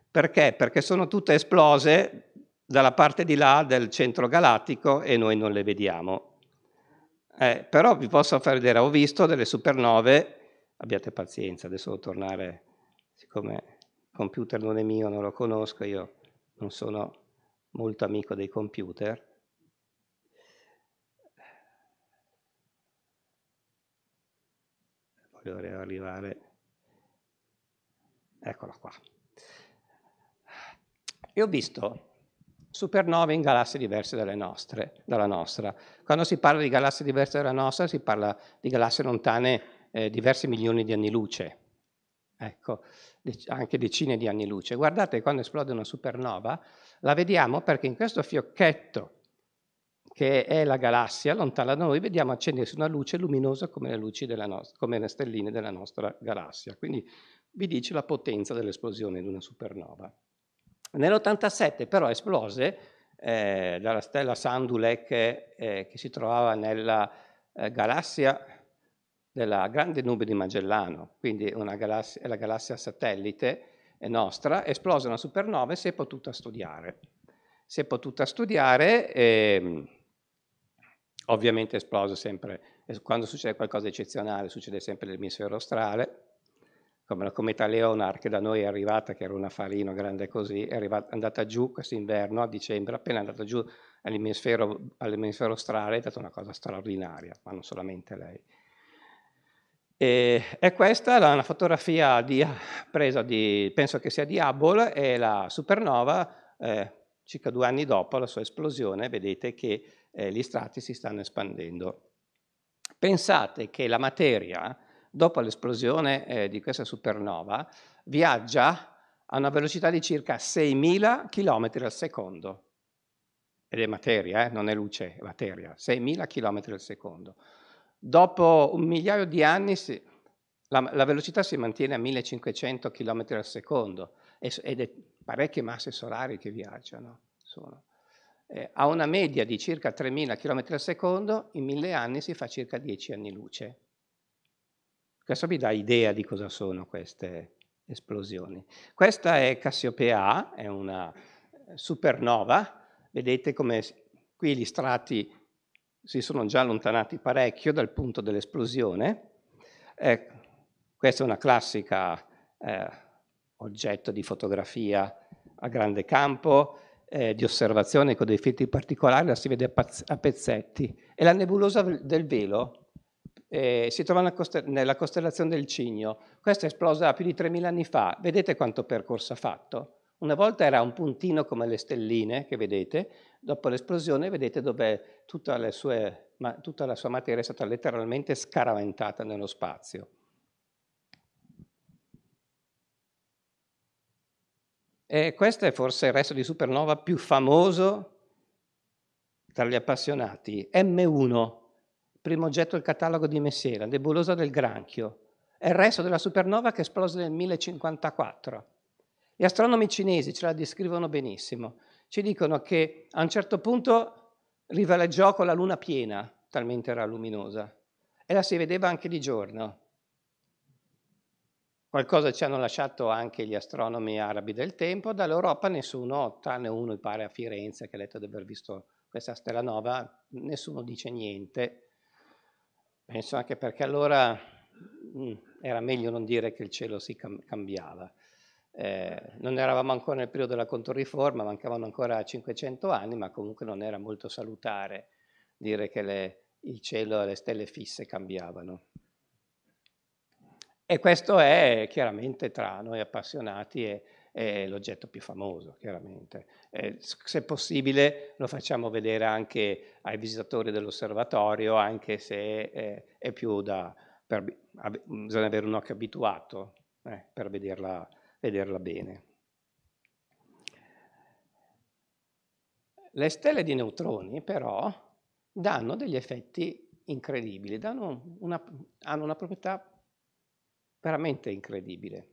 Perché? Perché sono tutte esplose dalla parte di là del centro galattico e noi non le vediamo. Eh, però vi posso far vedere, ho visto delle supernove, abbiate pazienza, adesso devo tornare, siccome il computer non è mio, non lo conosco, io non sono molto amico dei computer, che dovrebbe arrivare. Eccola qua. E ho visto supernove in galassie diverse dalle nostre, dalla nostra. Quando si parla di galassie diverse dalla nostra, si parla di galassie lontane eh, diversi milioni di anni luce, ecco, anche decine di anni luce. Guardate, quando esplode una supernova, la vediamo perché in questo fiocchetto che è la galassia lontana da noi, vediamo accendersi una luce luminosa come le, luci nostra, come le stelline della nostra galassia. Quindi vi dice la potenza dell'esplosione di una supernova. Nell'87 però esplose eh, dalla stella Sandulec eh, che si trovava nella eh, galassia della Grande Nube di Magellano, quindi galassia, è la galassia satellite è nostra, esplose una supernova e si è potuta studiare. Si è potuta studiare... Eh, Ovviamente è sempre, quando succede qualcosa di eccezionale succede sempre nell'emisfero australe, come la cometa Leonard che da noi è arrivata, che era una farina grande così, è arrivata, andata giù quest'inverno a dicembre, appena è andata giù all'emisfero, all'emisfero australe è stata una cosa straordinaria, ma non solamente lei. E, e questa è una fotografia di, presa di, penso che sia di Hubble, è la supernova, eh, circa due anni dopo la sua esplosione, vedete che eh, gli strati si stanno espandendo. Pensate che la materia, dopo l'esplosione eh, di questa supernova, viaggia a una velocità di circa 6.000 km al secondo. Ed è materia, eh? non è luce, è materia, 6.000 km al secondo. Dopo un migliaio di anni si, la, la, velocità si mantiene a 1.500 km al secondo ed è parecchie masse solari che viaggiano. Sono eh, a una media di circa 3.000 km al secondo, in mille anni si fa circa 10 anni luce. Questo vi dà idea di cosa sono queste esplosioni. Questa è Cassiopea, è una eh, supernova, vedete come qui gli strati si sono già allontanati parecchio dal punto dell'esplosione. Eh, questa è una classica eh, oggetto di fotografia a grande campo, eh, di osservazione con dei filtri particolari, la si vede a, paz- a pezzetti. E la nebulosa del velo eh, si trova cost- nella costellazione del Cigno. Questa è esplosa più di 3.000 anni fa. Vedete quanto percorso ha fatto? Una volta era un puntino come le stelline che vedete, dopo l'esplosione vedete dove tutta, sue, ma, tutta la sua materia è stata letteralmente scaraventata nello spazio. E questo è forse il resto di supernova più famoso tra gli appassionati. M1, primo oggetto del catalogo di Messier, la nebulosa del granchio. È il resto della supernova che esplose nel 1054. Gli astronomi cinesi ce la descrivono benissimo. Ci dicono che a un certo punto rivaleggiò con la luna piena, talmente era luminosa, e la si vedeva anche di giorno. Qualcosa ci hanno lasciato anche gli astronomi arabi del tempo, dall'Europa nessuno, tranne uno pare a Firenze che ha detto di aver visto questa stella nova, nessuno dice niente. Penso anche perché allora mh, mm, era meglio non dire che il cielo si cam- cambiava. Eh, non eravamo ancora nel periodo della controriforma, mancavano ancora 500 anni, ma comunque non era molto salutare dire che le, il cielo e le stelle fisse cambiavano. E questo è chiaramente tra noi appassionati è, è l'oggetto più famoso, chiaramente. Eh, se possibile lo facciamo vedere anche ai visitatori dell'osservatorio, anche se eh, è più da... Per, bisogna avere un occhio abituato eh, per vederla, vederla bene. Le stelle di neutroni però danno degli effetti incredibili, una, una, hanno una proprietà veramente incredibile.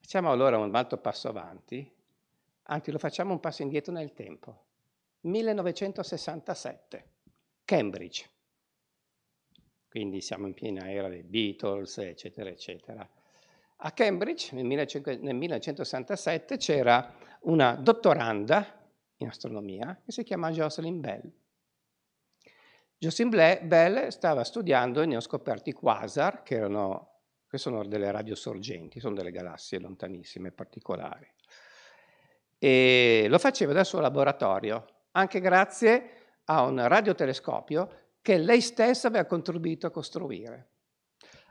Facciamo allora un altro passo avanti, anzi lo facciamo un passo indietro nel tempo. 1967, Cambridge. Quindi siamo in piena era dei Beatles, eccetera, eccetera. A Cambridge nel 1967 c'era una dottoranda in astronomia che si chiama Jocelyn Bell. Jocelyn Bell stava studiando e ne i neoscoperti quasar, che erano che sono delle radiosorgenti, sono delle galassie lontanissime, particolari. E lo faceva dal suo laboratorio, anche grazie a un radiotelescopio che lei stessa aveva contribuito a costruire.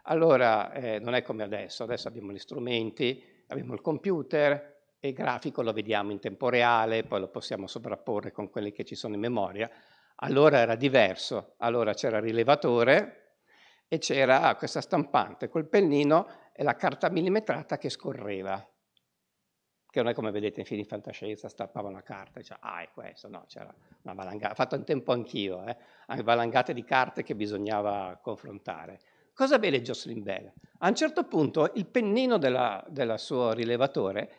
Allora, eh, non è come adesso, adesso abbiamo gli strumenti, abbiamo il computer, il grafico lo vediamo in tempo reale, poi lo possiamo sovrapporre con quelli che ci sono in memoria. Allora era diverso, allora c'era il rilevatore, e c'era questa stampante col pennino e la carta millimetrata che scorreva, che non è come vedete in film di fantascienza, stappavano la carta, diceva, ah è questo, no, c'era una valangata, fatto un tempo anch'io, eh, valangate di carte che bisognava confrontare. Cosa vede Jocelyn Bell? A un certo punto il pennino del suo rilevatore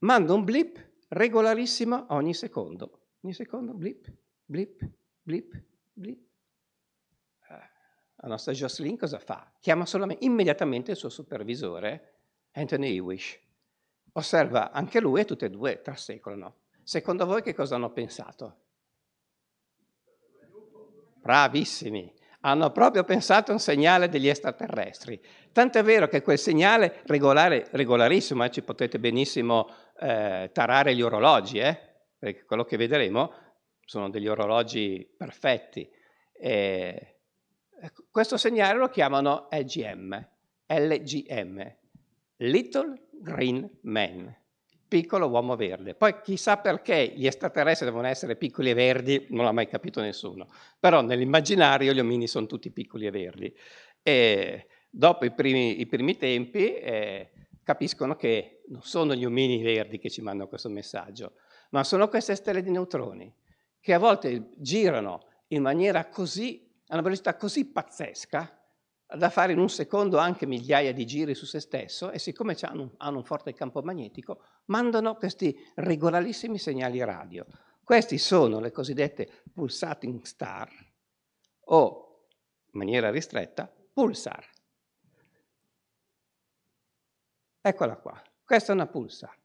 manda un blip regolarissimo ogni secondo, ogni secondo blip, blip, blip, blip, la nostra Jocelyn cosa fa? Chiama solamente, immediatamente il suo supervisore, Anthony Ewish. Osserva anche lui e tutte e due trasecolano. Secondo voi che cosa hanno pensato? Bravissimi! Hanno proprio pensato a un segnale degli extraterrestri. Tant'è vero che quel segnale regolare, regolarissimo, eh, ci potete benissimo eh, tarare gli orologi, eh, perché quello che vedremo sono degli orologi perfetti. Eh, Ecco, questo segnale lo chiamano LGM, LGM, Little Green Man, piccolo uomo verde. Poi chissà perché gli extraterrestri devono essere piccoli e verdi, non l'ha mai capito nessuno, però nell'immaginario gli omini sono tutti piccoli e verdi. E dopo i primi, i primi tempi eh, capiscono che non sono gli omini verdi che ci mandano questo messaggio, ma sono queste stelle di neutroni che a volte girano in maniera così a una velocità così pazzesca da fare in un secondo anche migliaia di giri su se stesso e siccome hanno, hanno un forte campo magnetico mandano questi regolarissimi segnali radio. Questi sono le cosiddette pulsating star o, in maniera ristretta, pulsar. Eccola qua, questa è una pulsar.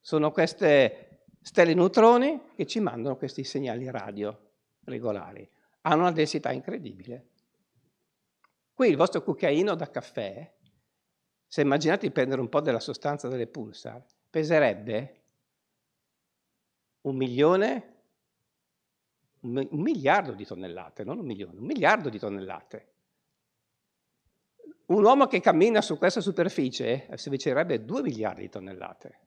Sono queste stelle neutroni che ci mandano questi segnali radio regolari hanno una densità incredibile. Qui il vostro cucchiaino da caffè, se immaginate di prendere un po' della sostanza delle pulsar, peserebbe un milione, un miliardo di tonnellate, non un milione, un miliardo di tonnellate. Un uomo che cammina su questa superficie eh, si avvicinerebbe 2 miliardi di tonnellate.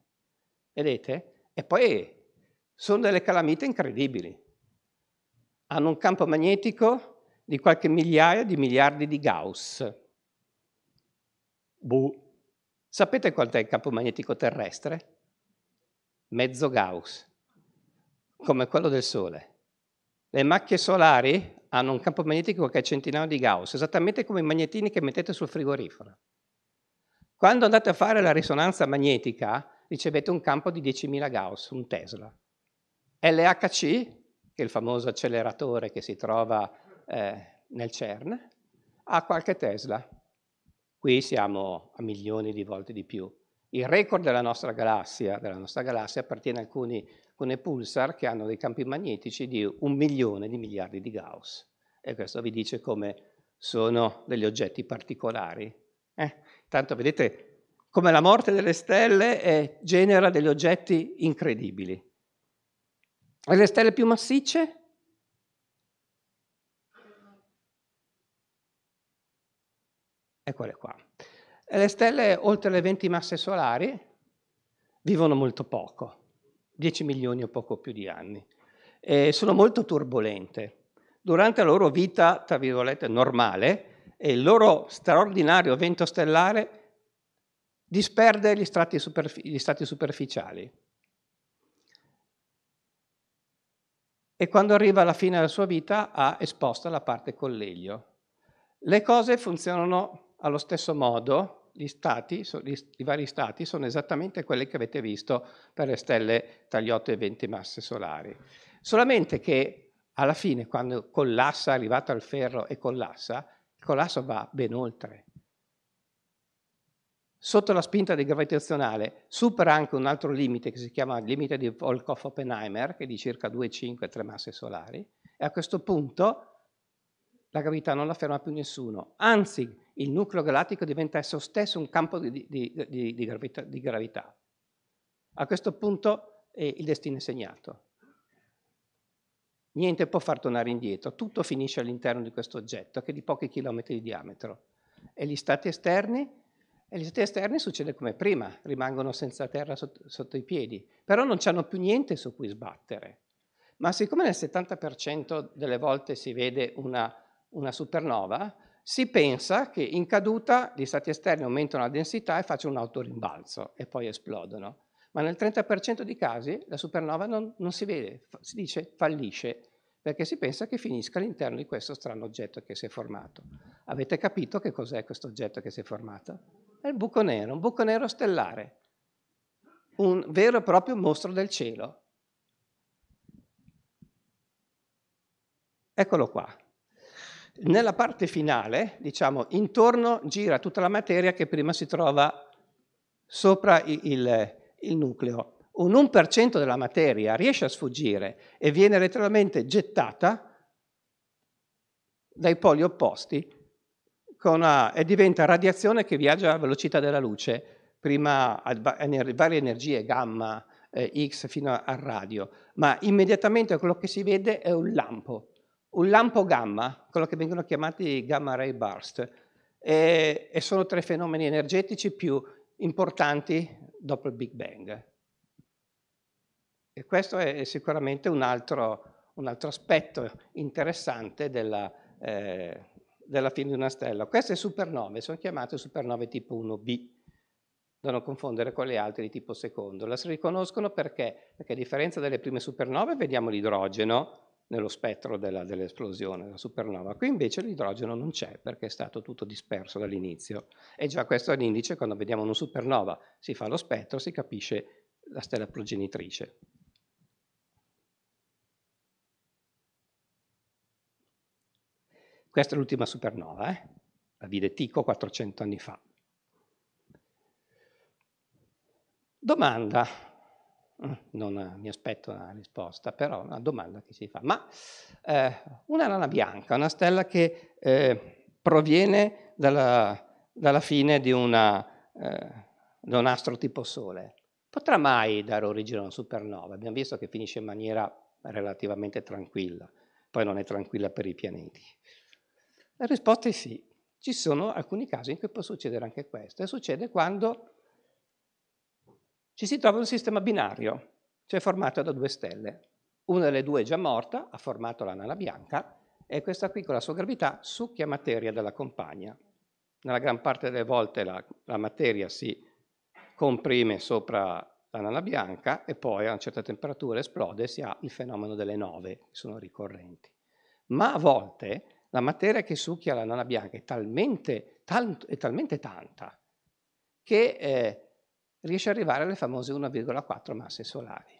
Vedete? E poi sono delle calamite incredibili hanno un campo magnetico di qualche migliaia di miliardi di Gauss. Buh. Sapete è il campo magnetico terrestre? Mezzo Gauss, come quello del Sole. Le macchie solari hanno un campo magnetico che è centinaio di Gauss, esattamente come i magnetini che mettete sul frigorifero. Quando andate a fare la risonanza magnetica ricevete un campo di 10.000 Gauss, un Tesla. LHC che è il famoso acceleratore che si trova eh, nel CERN, a qualche Tesla. Qui siamo a milioni di volte di più. Il record della nostra galassia, della nostra galassia appartiene a alcuni, alcune pulsar che hanno dei campi magnetici di un milione di miliardi di Gauss. E questo vi dice come sono degli oggetti particolari. Eh? Tanto vedete come la morte delle stelle eh, genera degli oggetti incredibili. E le stelle più massicce? Eccole qua. E le stelle oltre le 20 masse solari vivono molto poco, 10 milioni o poco più di anni. E sono molto turbolente. Durante la loro vita, tra virgolette, normale, il loro straordinario vento stellare disperde gli strati, superf- gli strati superficiali e quando arriva alla fine della sua vita ha esposta la parte collegio. Le cose funzionano allo stesso modo, gli stati, i vari stati sono esattamente quelli che avete visto per le stelle tagliotto e 20 masse solari. Solamente che alla fine, quando collassa, è arrivato al ferro e collassa, il collasso va ben oltre sotto la spinta del gravitazionale supera anche un altro limite che si chiama il limite di Volkoff-Oppenheimer, che è di circa 2,5-3 masse solari, e a questo punto la gravità non la ferma più nessuno, anzi il nucleo galattico diventa esso stesso un campo di, di, di, di gravità, gravità, A questo punto eh, il destino è segnato. Niente può far tornare indietro, tutto finisce all'interno di questo oggetto che è di pochi chilometri di diametro e gli stati esterni e gli stati esterni succede come prima, rimangono senza terra sotto, sotto i piedi, però non hanno più niente su cui sbattere. Ma siccome nel 70% delle volte si vede una, una supernova, si pensa che in caduta gli stati esterni aumentano la densità e facciano un autorimbalzo e poi esplodono. Ma nel 30% dei casi la supernova non, non, si vede, si dice fallisce, perché si pensa che finisca all'interno di questo strano oggetto che si è formato. Avete capito che cos'è questo oggetto che si è formato? È il buco nero, un buco nero stellare, un vero e proprio mostro del cielo. Eccolo qua. Nella parte finale, diciamo, intorno gira tutta la materia che prima si trova sopra il, il, il nucleo un 1% della materia riesce a sfuggire e viene letteralmente gettata dai poli opposti una, e diventa radiazione che viaggia alla velocità della luce, prima a varie energie, gamma, eh, X fino al radio, ma immediatamente quello che si vede è un lampo, un lampo gamma, quello che vengono chiamati gamma ray burst, e, e sono tre fenomeni energetici più importanti dopo il Big Bang. E questo è sicuramente un altro, un altro aspetto interessante della, eh, della fine di una stella. Queste supernove sono chiamate supernove tipo 1b, da non confondere con le altre di tipo secondo. La si riconoscono perché? Perché a differenza delle prime supernove vediamo l'idrogeno nello spettro dell'esplosione, dell della supernova. Qui invece l'idrogeno non c'è perché è stato tutto disperso dall'inizio. E già questo è l'indice quando vediamo una supernova, si fa lo spettro, si capisce la stella progenitrice. Questa è l'ultima supernova, eh? la vide Tico 400 anni fa. Domanda, mm, non eh, mi aspetto una risposta, però una domanda che si fa. Ma eh, una rana bianca, una stella che eh, proviene dalla, dalla, fine di, una, eh, da un astro tipo Sole, potrà mai dare origine a una supernova? Abbiamo visto che finisce in maniera relativamente tranquilla, poi non è tranquilla per i pianeti. La risposta è sì. Ci sono alcuni casi in cui può succedere anche questo e succede quando ci si trova un sistema binario, cioè formato da due stelle. Una delle due è già morta, ha formato la nana bianca, e questa qui con la sua gravità succhia materia della compagna. Nella gran parte delle volte la, la materia si comprime sopra la nana bianca e poi a una certa temperatura esplode e si ha il fenomeno delle nove, che sono ricorrenti. Ma a volte la materia che succhia la nana bianca è talmente, tanto, è talmente tanta che eh, riesce ad arrivare alle famose 1,4 masse solari.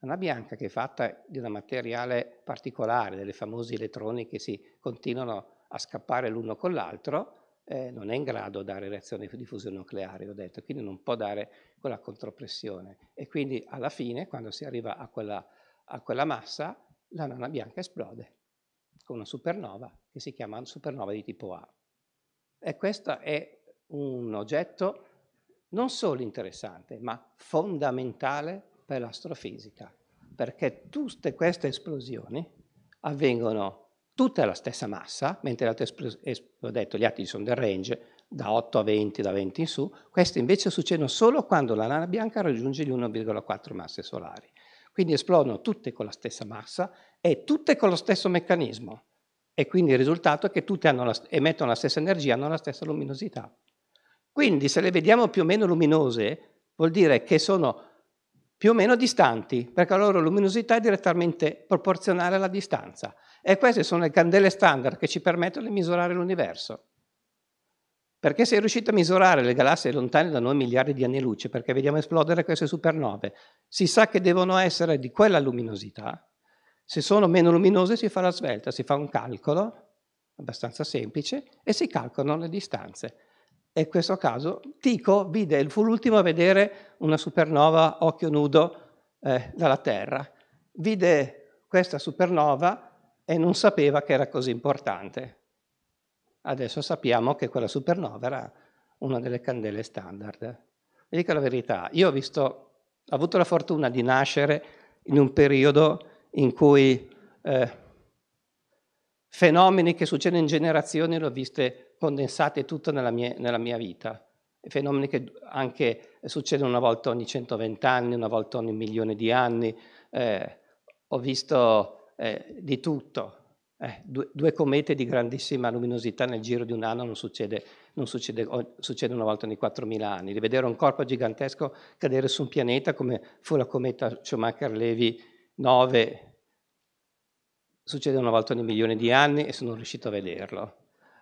La nana bianca che è fatta di un materiale particolare, delle famosi elettroni che si continuano a scappare l'uno con l'altro, eh, non è in grado di dare reazione di fusione nucleare, ho detto, quindi non può dare quella contropressione. E quindi alla fine, quando si arriva a quella, a quella massa, la nana bianca esplode nasca una supernova che si chiama supernova di tipo A. E questo è un oggetto non solo interessante, ma fondamentale per l'astrofisica, perché tutte queste esplosioni avvengono tutte alla stessa massa, mentre l'altro ho detto gli altri sono del range da 8 a 20, da 20 in su, queste invece succedono solo quando la nana bianca raggiunge gli 1,4 masse solari. Quindi esplodono tutte con la stessa massa e tutte con lo stesso meccanismo. E quindi il risultato è che tutte la, emettono la stessa energia, hanno la stessa luminosità. Quindi se le vediamo più o meno luminose, vuol dire che sono più o meno distanti, perché la loro luminosità è direttamente proporzionale alla distanza. E queste sono le candele standard che ci permettono di misurare l'universo. Perché se riuscite a misurare le galassie lontane da noi miliardi di anni luce, perché vediamo esplodere queste supernove, si sa che devono essere di quella luminosità, se sono meno luminose si fa la svelta, si fa un calcolo abbastanza semplice e si calcolano le distanze. E in questo caso Tico vide, fu l'ultimo a vedere una supernova occhio nudo eh, dalla Terra. Vide questa supernova e non sapeva che era così importante. Adesso sappiamo che quella supernova era una delle candele standard. Vi dico la verità, io ho, visto, ho avuto la fortuna di nascere in un periodo in cui eh, fenomeni che succedono in generazioni le ho viste condensate tutte nella mia, nella mia vita, fenomeni che anche succedono una volta ogni 120 anni, una volta ogni milione di anni, eh, ho visto eh, di tutto. Eh, due, due, comete di grandissima luminosità nel giro di un anno non succede, non succede, succede una volta ogni 4.000 anni. Di vedere un corpo gigantesco cadere su un pianeta come fu la cometa Schumacher-Levy 9 succede una volta ogni milione di anni e sono riuscito a vederlo.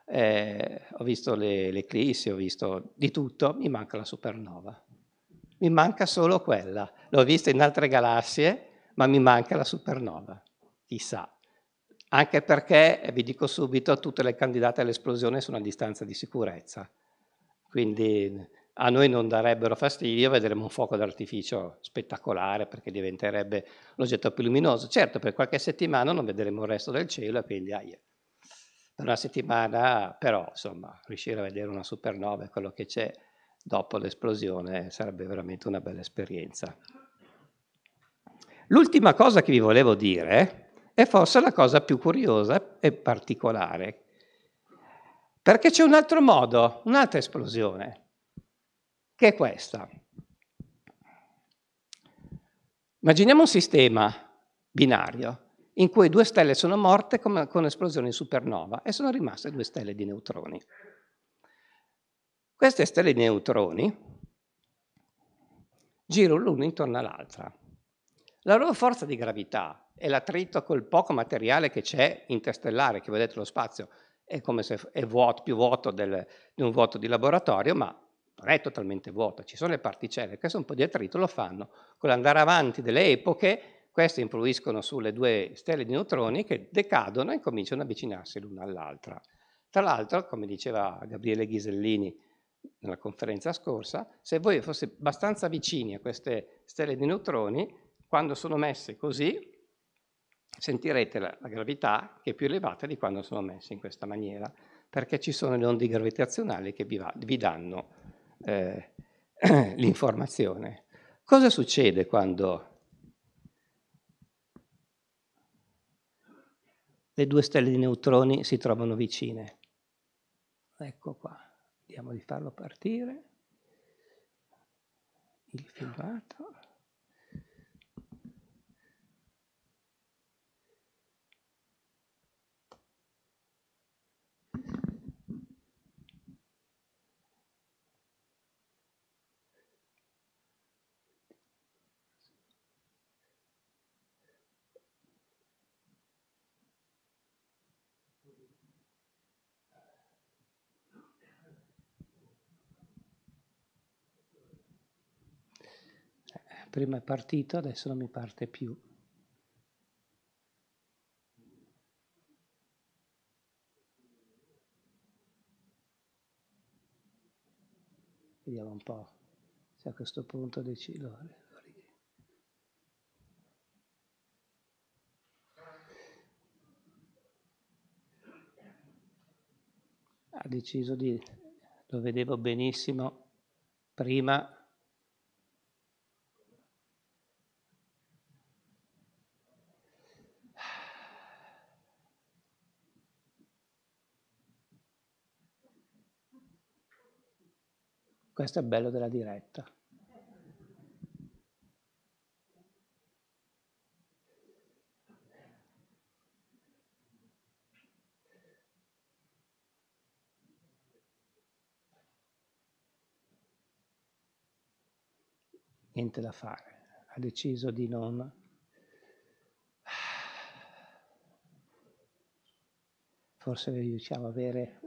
Eh, ho visto le, le eclissi, ho visto di tutto, mi manca la supernova. Mi manca solo quella. L'ho vista in altre galassie, ma mi manca la supernova. Chissà. Anche perché, eh, vi dico subito, tutte le candidate all'esplosione sono a distanza di sicurezza. Quindi a noi non darebbero fastidio, vedremo un fuoco d'artificio spettacolare perché diventerebbe l'oggetto più luminoso. Certo, per qualche settimana non vedremo il resto del cielo e quindi aia. Per una settimana però, insomma, riuscire a vedere una supernova e quello che c'è dopo l'esplosione sarebbe veramente una bella esperienza. L'ultima cosa che vi volevo dire è forse la cosa più curiosa e particolare, perché c'è un altro modo, un'altra esplosione che è questa. Immaginiamo un sistema binario in cui due stelle sono morte come con esplosioni supernova e sono rimaste due stelle di neutroni. Queste stelle di neutroni girano l'una intorno all'altra. La loro forza di gravità e l'attrito col poco materiale che c'è interstellare, che vedete lo spazio è come se è vuoto, più vuoto del, di un vuoto di laboratorio, ma non è totalmente vuota, ci sono le particelle che sono un po' di attrito, lo fanno. Con l'andare avanti delle epoche, queste influiscono sulle due stelle di neutroni che decadono e cominciano ad avvicinarsi l'una all'altra. Tra l'altro, come diceva Gabriele Ghisellini nella conferenza scorsa, se voi foste abbastanza vicini a queste stelle di neutroni, quando sono messe così, sentirete la, la gravità che è più elevata di quando sono messe in questa maniera perché ci sono le onde gravitazionali che vi, va, vi, danno eh, l'informazione. Cosa succede quando le due stelle di neutroni si trovano vicine? Ecco qua, vediamo di farlo partire. Il filmato. prima è partito, adesso non mi parte più. Vediamo un po' se a questo punto decido. Ha deciso di, lo vedevo benissimo prima Questo è il bello della diretta. Niente da fare, ha deciso di non forse riusciamo ad avere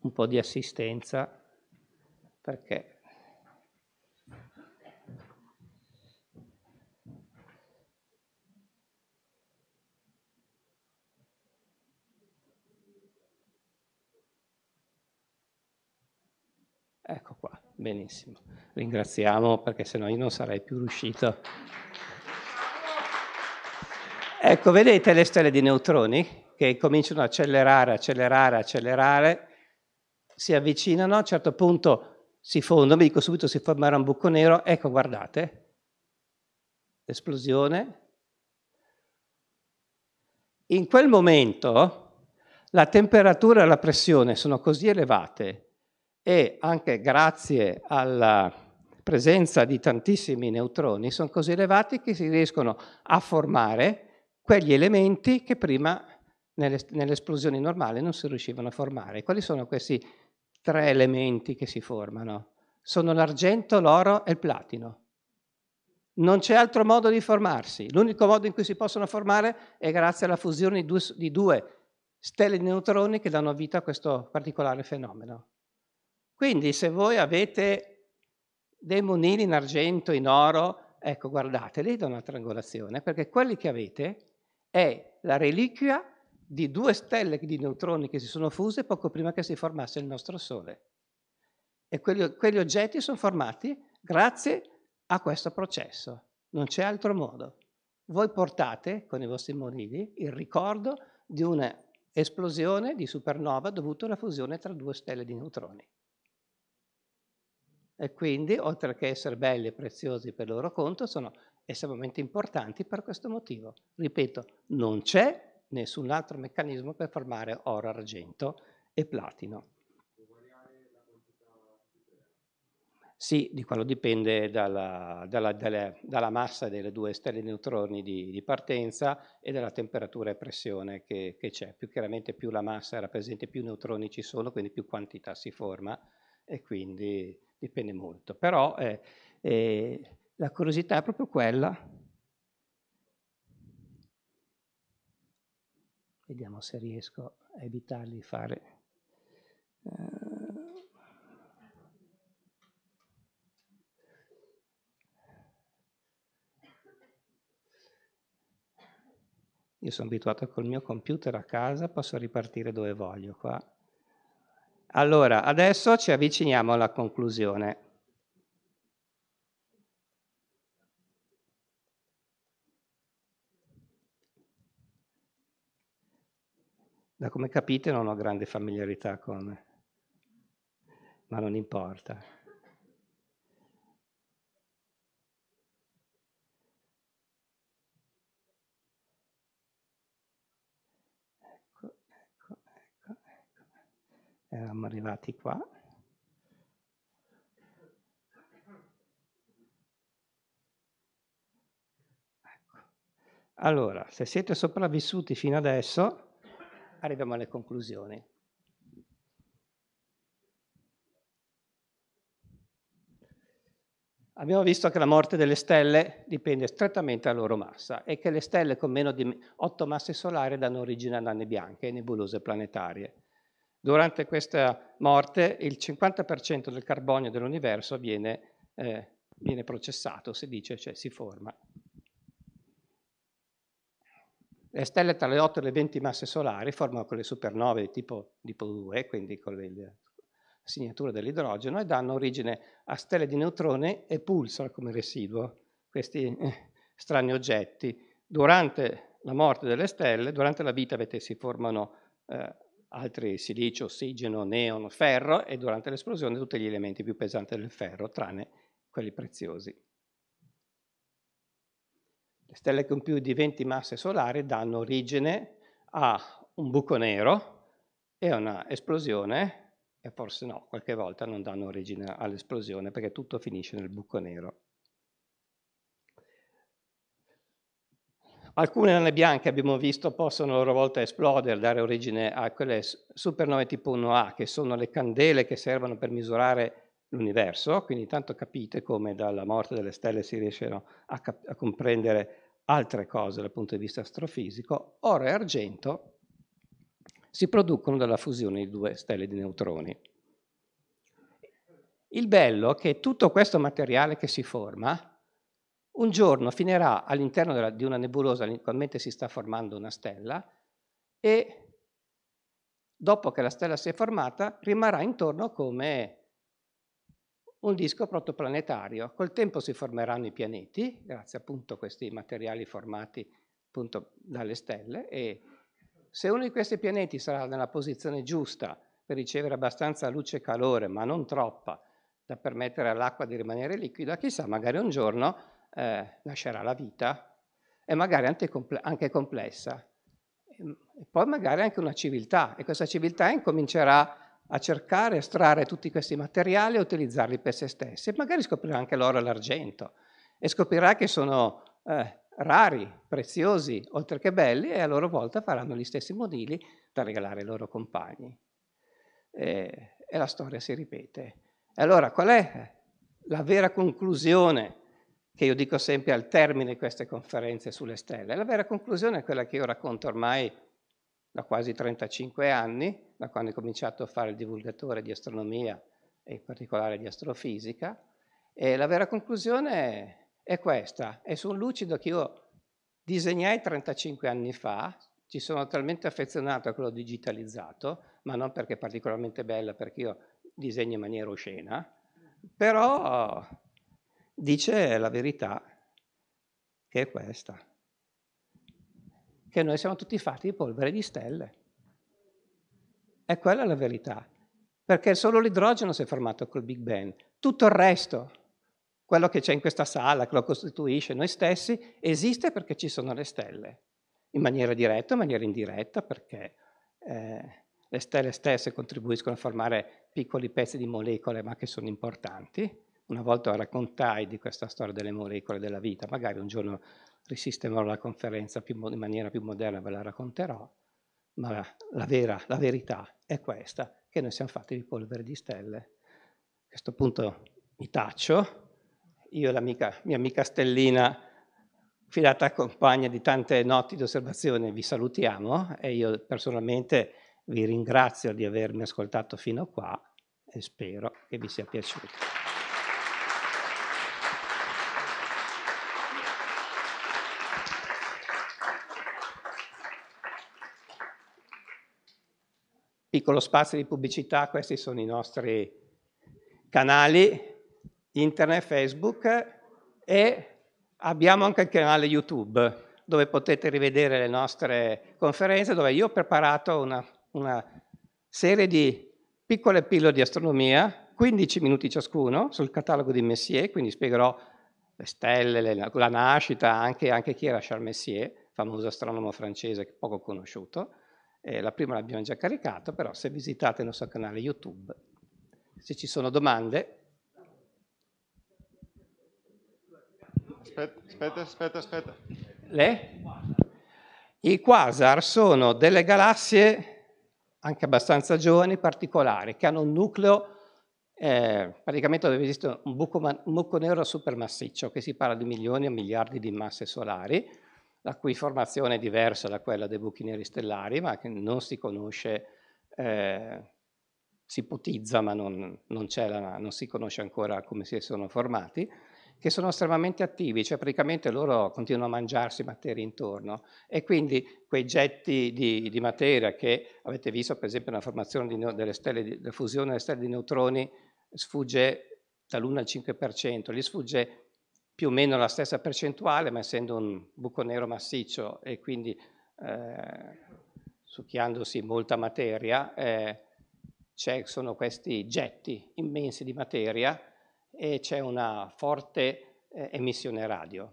un po' di assistenza perché ecco qua, benissimo. Ringraziamo perché sennò io non sarei più riuscito. Ecco, vedete le stelle di neutroni che cominciano a accelerare, accelerare, accelerare, si avvicinano, a un certo punto si fondono, vi dico subito si formerà un buco nero, ecco guardate, esplosione. In quel momento la temperatura e la pressione sono così elevate e anche grazie alla presenza di tantissimi neutroni sono così elevati che si riescono a formare quegli elementi che prima nell'esplosione normale non si riuscivano a formare. Quali sono questi elementi? tre elementi che si formano. Sono l'argento, l'oro e il platino. Non c'è altro modo di formarsi. L'unico modo in cui si possono formare è grazie alla fusione di due, di due stelle di neutroni che danno vita a questo particolare fenomeno. Quindi se voi avete dei monili in argento, in oro, ecco guardateli da una triangolazione, perché quelli che avete è la reliquia di due stelle di neutroni che si sono fuse poco prima che si formasse il nostro Sole. E quegli, quegli oggetti sono formati grazie a questo processo, non c'è altro modo. Voi portate con i vostri monili il ricordo di un'esplosione di supernova dovuta alla fusione tra due stelle di neutroni. E quindi, oltre che essere belli e preziosi per loro conto, sono estremamente importanti per questo motivo. Ripeto, non c'è nessun altro meccanismo per formare oro, argento e platino. Sì, di quello dipende dalla, dalla, dalle, dalla, massa delle due stelle neutroni di, di partenza e dalla temperatura e pressione che, che c'è. Più chiaramente più la massa era presente, più neutroni ci sono, quindi più quantità si forma e quindi dipende molto. Però eh, eh, la curiosità è proprio quella vediamo se riesco a evitare di fare eh. io sono abituato col mio computer a casa posso ripartire dove voglio qua allora adesso ci avviciniamo alla conclusione Da come capite non ho grande familiarità con, ma non importa. Ecco, ecco, ecco, ecco. Eravamo arrivati qua. Ecco. Allora, se siete sopravvissuti fino adesso, arriviamo alle conclusioni. Abbiamo visto che la morte delle stelle dipende strettamente dalla loro massa e che le stelle con meno di 8 masse solari danno origine a nane bianche e nebulose planetarie. Durante questa morte il 50% del carbonio dell'universo viene, eh, viene processato, si dice, cioè si forma. Le stelle tra le 8 e le 20 masse solari formano quelle supernove di tipo, tipo 2, quindi con le, le signature dell'idrogeno, e danno origine a stelle di neutroni e pulsar come residuo, questi eh, strani oggetti. Durante la morte delle stelle, durante la vita vedete, si formano eh, altri silicio, ossigeno, neon, ferro e durante l'esplosione tutti gli elementi più pesanti del ferro, tranne quelli preziosi. Le stelle con più di 20 masse solari danno origine a un buco nero e a una esplosione, e forse no, qualche volta non danno origine all'esplosione perché tutto finisce nel buco nero. Alcune nane bianche, abbiamo visto, possono a loro volta esplodere, dare origine a quelle supernove tipo 1A, che sono le candele che servono per misurare l'universo, quindi intanto capite come dalla morte delle stelle si riescono a, a comprendere altre cose dal punto di vista astrofisico, oro e argento si producono dalla fusione di due stelle di neutroni. Il bello è che tutto questo materiale che si forma un giorno finirà all'interno della, di una nebulosa, attualmente si sta formando una stella, e dopo che la stella si è formata rimarrà intorno come un disco protoplanetario. Col tempo si formeranno i pianeti, grazie appunto a questi materiali formati appunto dalle stelle, e se uno di questi pianeti sarà nella posizione giusta per ricevere abbastanza luce e calore, ma non troppa, da permettere all'acqua di rimanere liquida, chissà, magari un giorno eh, nascerà la vita e magari anche, comple anche complessa. E poi magari anche una civiltà e questa civiltà incomincerà a a cercare, estrarre tutti questi materiali e utilizzarli per se stessi. E magari scoprirà anche l'oro e l'argento e scoprirà che sono eh, rari, preziosi, oltre che belli e a loro volta faranno gli stessi modili da regalare ai loro compagni. E, e la storia si ripete. E allora qual è la vera conclusione che io dico sempre al termine di queste conferenze sulle stelle? La vera conclusione è quella che io racconto ormai da quasi 35 anni, da quando ho cominciato a fare il divulgatore di astronomia e in particolare di astrofisica, e la vera conclusione è questa, è su un lucido che io disegnai 35 anni fa, ci sono talmente affezionato a quello digitalizzato, ma non perché è particolarmente bella, perché io disegno in maniera oscena, però dice la verità, che è questa che noi siamo tutti fatti di polvere di stelle. E quella è la verità, perché solo l'idrogeno si è formato col Big Bang, tutto il resto, quello che c'è in questa sala, che lo costituisce noi stessi, esiste perché ci sono le stelle, in maniera diretta, in maniera indiretta, perché eh, le stelle stesse contribuiscono a formare piccoli pezzi di molecole, ma che sono importanti. Una volta raccontai di questa storia delle molecole della vita, magari un giorno risistemerò la conferenza più, in maniera più moderna, ve la racconterò, ma la, vera, la verità è questa, che noi siamo fatti di polvere di stelle. A questo punto mi taccio, io e la mia amica Stellina, fidata compagna di tante notti di osservazione, vi salutiamo e io personalmente vi ringrazio di avermi ascoltato fino a qua e spero che vi sia piaciuto. piccolo spazio di pubblicità, questi sono i nostri canali internet, Facebook e abbiamo anche il canale YouTube dove potete rivedere le nostre conferenze, dove io ho preparato una, una serie di piccole pillole di astronomia, 15 minuti ciascuno, sul catalogo di Messier, quindi spiegherò le stelle, le, la nascita, anche, anche chi era Charles Messier, famoso astronomo francese poco conosciuto. Eh, la prima l'abbiamo già caricata, però se visitate il nostro canale YouTube, se ci sono domande... Aspetta, aspetta, aspetta. aspetta. Le? I quasar sono delle galassie anche abbastanza giovani, particolari, che hanno un nucleo eh, praticamente dove esiste un buco, un buco nero supermassiccio che si parla di milioni o miliardi di masse solari, la cui formazione è diversa da quella dei buchi neri stellari, ma che non si conosce, eh, si ipotizza, ma non, non, la, non, si conosce ancora come si sono formati, che sono estremamente attivi, cioè praticamente loro continuano a mangiarsi materia intorno e quindi quei getti di, di materia che avete visto per esempio nella formazione di, delle stelle, di, della fusione delle stelle di neutroni sfugge dall'1 al 5%, gli sfugge più o meno la stessa percentuale, ma essendo un buco nero massiccio e quindi eh, succhiandosi molta materia, eh, sono questi getti immensi di materia e c'è una forte eh, emissione radio.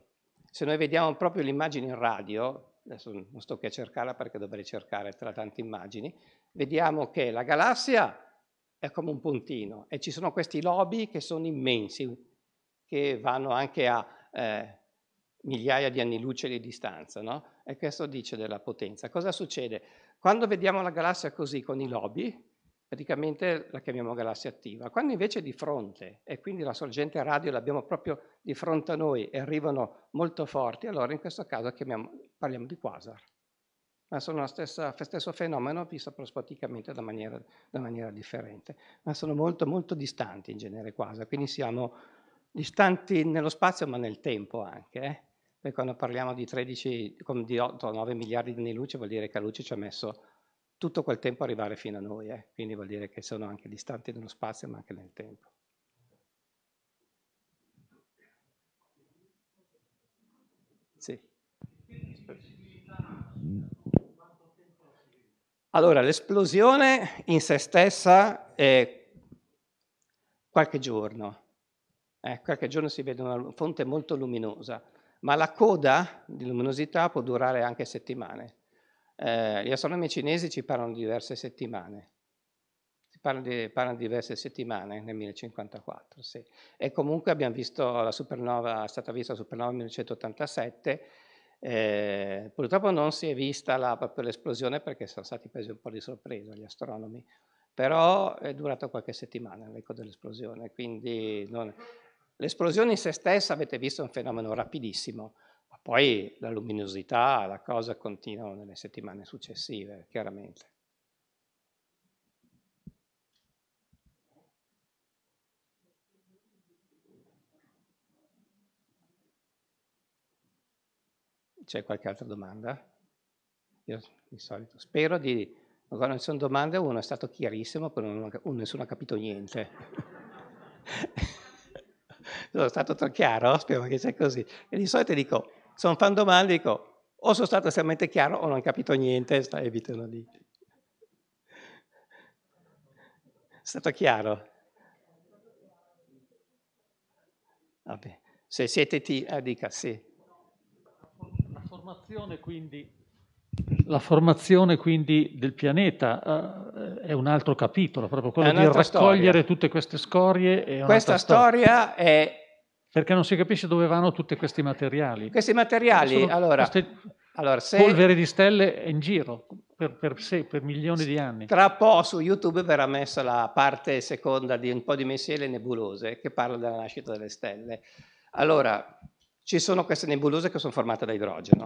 Se noi vediamo proprio l'immagine in radio, adesso non sto qui a cercarla perché dovrei cercare tra tante immagini, vediamo che la galassia è come un puntino e ci sono questi lobi che sono immensi, che vanno anche a eh, migliaia di anni luce di distanza, no? E questo dice della potenza. Cosa succede? Quando vediamo la galassia così con i lobi, praticamente la chiamiamo galassia attiva. Quando invece è di fronte, e quindi la sorgente radio l'abbiamo proprio di fronte a noi e arrivano molto forti, allora in questo caso parliamo di quasar. Ma sono lo stesso fenomeno visto prospaticamente da maniera, da maniera differente. Ma sono molto, molto distanti in genere quasar, quindi siamo distanti nello spazio ma nel tempo anche, eh? perché quando parliamo di 13, di 8 9 miliardi di anni luce vuol dire che la luce ci ha messo tutto quel tempo arrivare fino a noi, eh? quindi vuol dire che sono anche distanti nello spazio ma anche nel tempo. Sì. Allora, l'esplosione in se stessa è qualche giorno, eh, qualche giorno si vede una fonte molto luminosa, ma la coda di luminosità può durare anche settimane. Eh, gli astronomi cinesi ci parlano di diverse settimane, parlano di, parlano di diverse settimane nel 1054, sì. E comunque abbiamo visto la supernova, è stata vista la supernova nel 1987, eh, purtroppo non si è vista la, proprio l'esplosione perché sono stati presi un po' di sorpresa gli astronomi, però è durata qualche settimana l'eco dell'esplosione, quindi non, L'esplosione in se stessa, avete visto, è un fenomeno rapidissimo, ma poi la luminosità, la cosa continua nelle settimane successive, chiaramente. C'è qualche altra domanda? Io di solito spero di... Quando non ci sono domande, uno è stato chiarissimo, però nessuno ha capito niente sono stato troppo chiaro, spero che sia così. E di solito dico, se non fanno domande dico o sono stato estremamente chiaro o non ho capito niente, sta, evitano di... È stato chiaro? Vabbè. Se siete ti, ah, dica sì. La formazione quindi la formazione quindi del pianeta uh, è un altro capitolo, proprio quello di raccogliere storia. tutte queste scorie. Questa storia, storia è perché non si capisce dove vanno tutti questi materiali. Questi materiali, allora... Allora, se... Polvere di stelle in giro per, per, sé, per milioni di anni. Tra po' su YouTube verrà messa la parte seconda di un po' di Messie nebulose che parla della nascita delle stelle. Allora, ci sono queste nebulose che sono formate da idrogeno.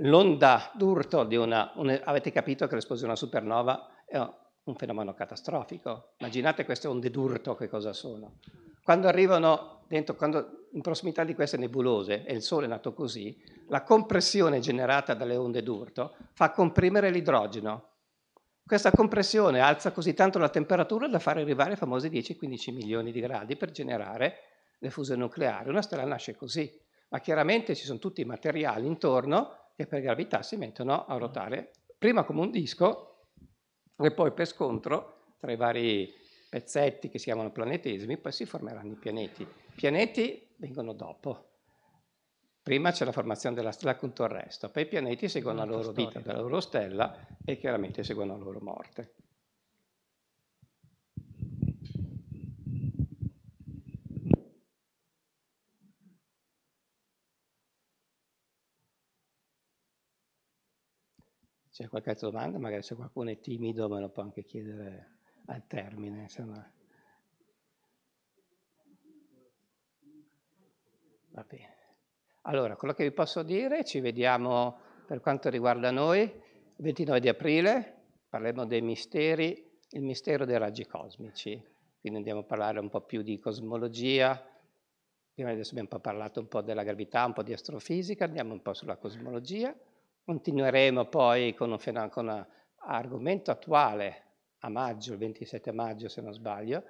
L'onda d'urto di una... Un, avete capito che l'esplosione di una supernova è un fenomeno catastrofico. Immaginate queste onde d'urto che cosa sono. Quando arrivano dentro, quando in prossimità di queste nebulose, e il Sole è nato così, la compressione generata dalle onde d'urto fa comprimere l'idrogeno. Questa compressione alza così tanto la temperatura da far arrivare i famosi 10-15 milioni di gradi per generare le fusioni nucleari. Una stella nasce così, ma chiaramente ci sono tutti i materiali intorno che per gravità si mettono a ruotare, prima come un disco e poi per scontro tra i vari pezzetti che si chiamano planetesimi, poi si formeranno i pianeti. I pianeti vengono dopo. Prima c'è la formazione della stella con tutto il resto, poi i pianeti seguono la loro storica. vita della loro stella e chiaramente seguono la loro morte. C'è qualche altra domanda? Magari se qualcuno è timido me lo può anche chiedere al termine. Insomma. Va bene. Allora, quello che vi posso dire, ci vediamo per quanto riguarda noi, il 29 di aprile, parleremo dei misteri, il mistero dei raggi cosmici, quindi andiamo a parlare un po' più di cosmologia, prima adesso abbiamo parlato un po' della gravità, un po' di astrofisica, andiamo un po' sulla cosmologia, continueremo poi con un, con un argomento attuale, a maggio, il 27 maggio se non sbaglio,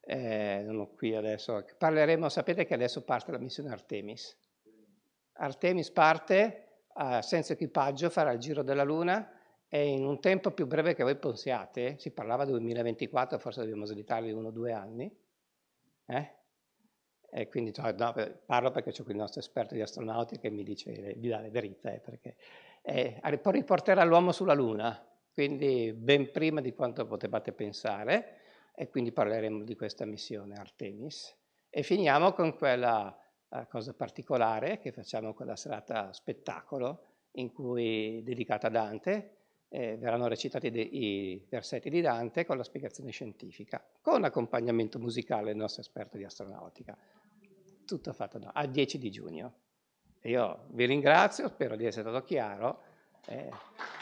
eh, non ho qui adesso, parleremo, sapete che adesso parte la missione Artemis. Artemis parte eh, senza equipaggio, farà il giro della Luna e in un tempo più breve che voi pensiate, si parlava del 2024, forse dobbiamo slitarli uno o due anni, eh? E quindi cioè, no, eh, parlo perché c'è qui il nostro esperto di astronauti che mi dice, vi dà le verità, eh, perché eh, poi riporterà l'uomo sulla Luna, quindi ben prima di quanto potevate pensare, e quindi parleremo di questa missione Artemis. E finiamo con quella eh, cosa particolare che facciamo con la serata spettacolo, in cui dedicata a Dante, eh, verranno recitati i versetti di Dante con la spiegazione scientifica, con accompagnamento musicale del nostro esperto di astronautica. Tutto fatto no, al 10 di giugno. Io vi ringrazio, spero di essere stato chiaro. Eh.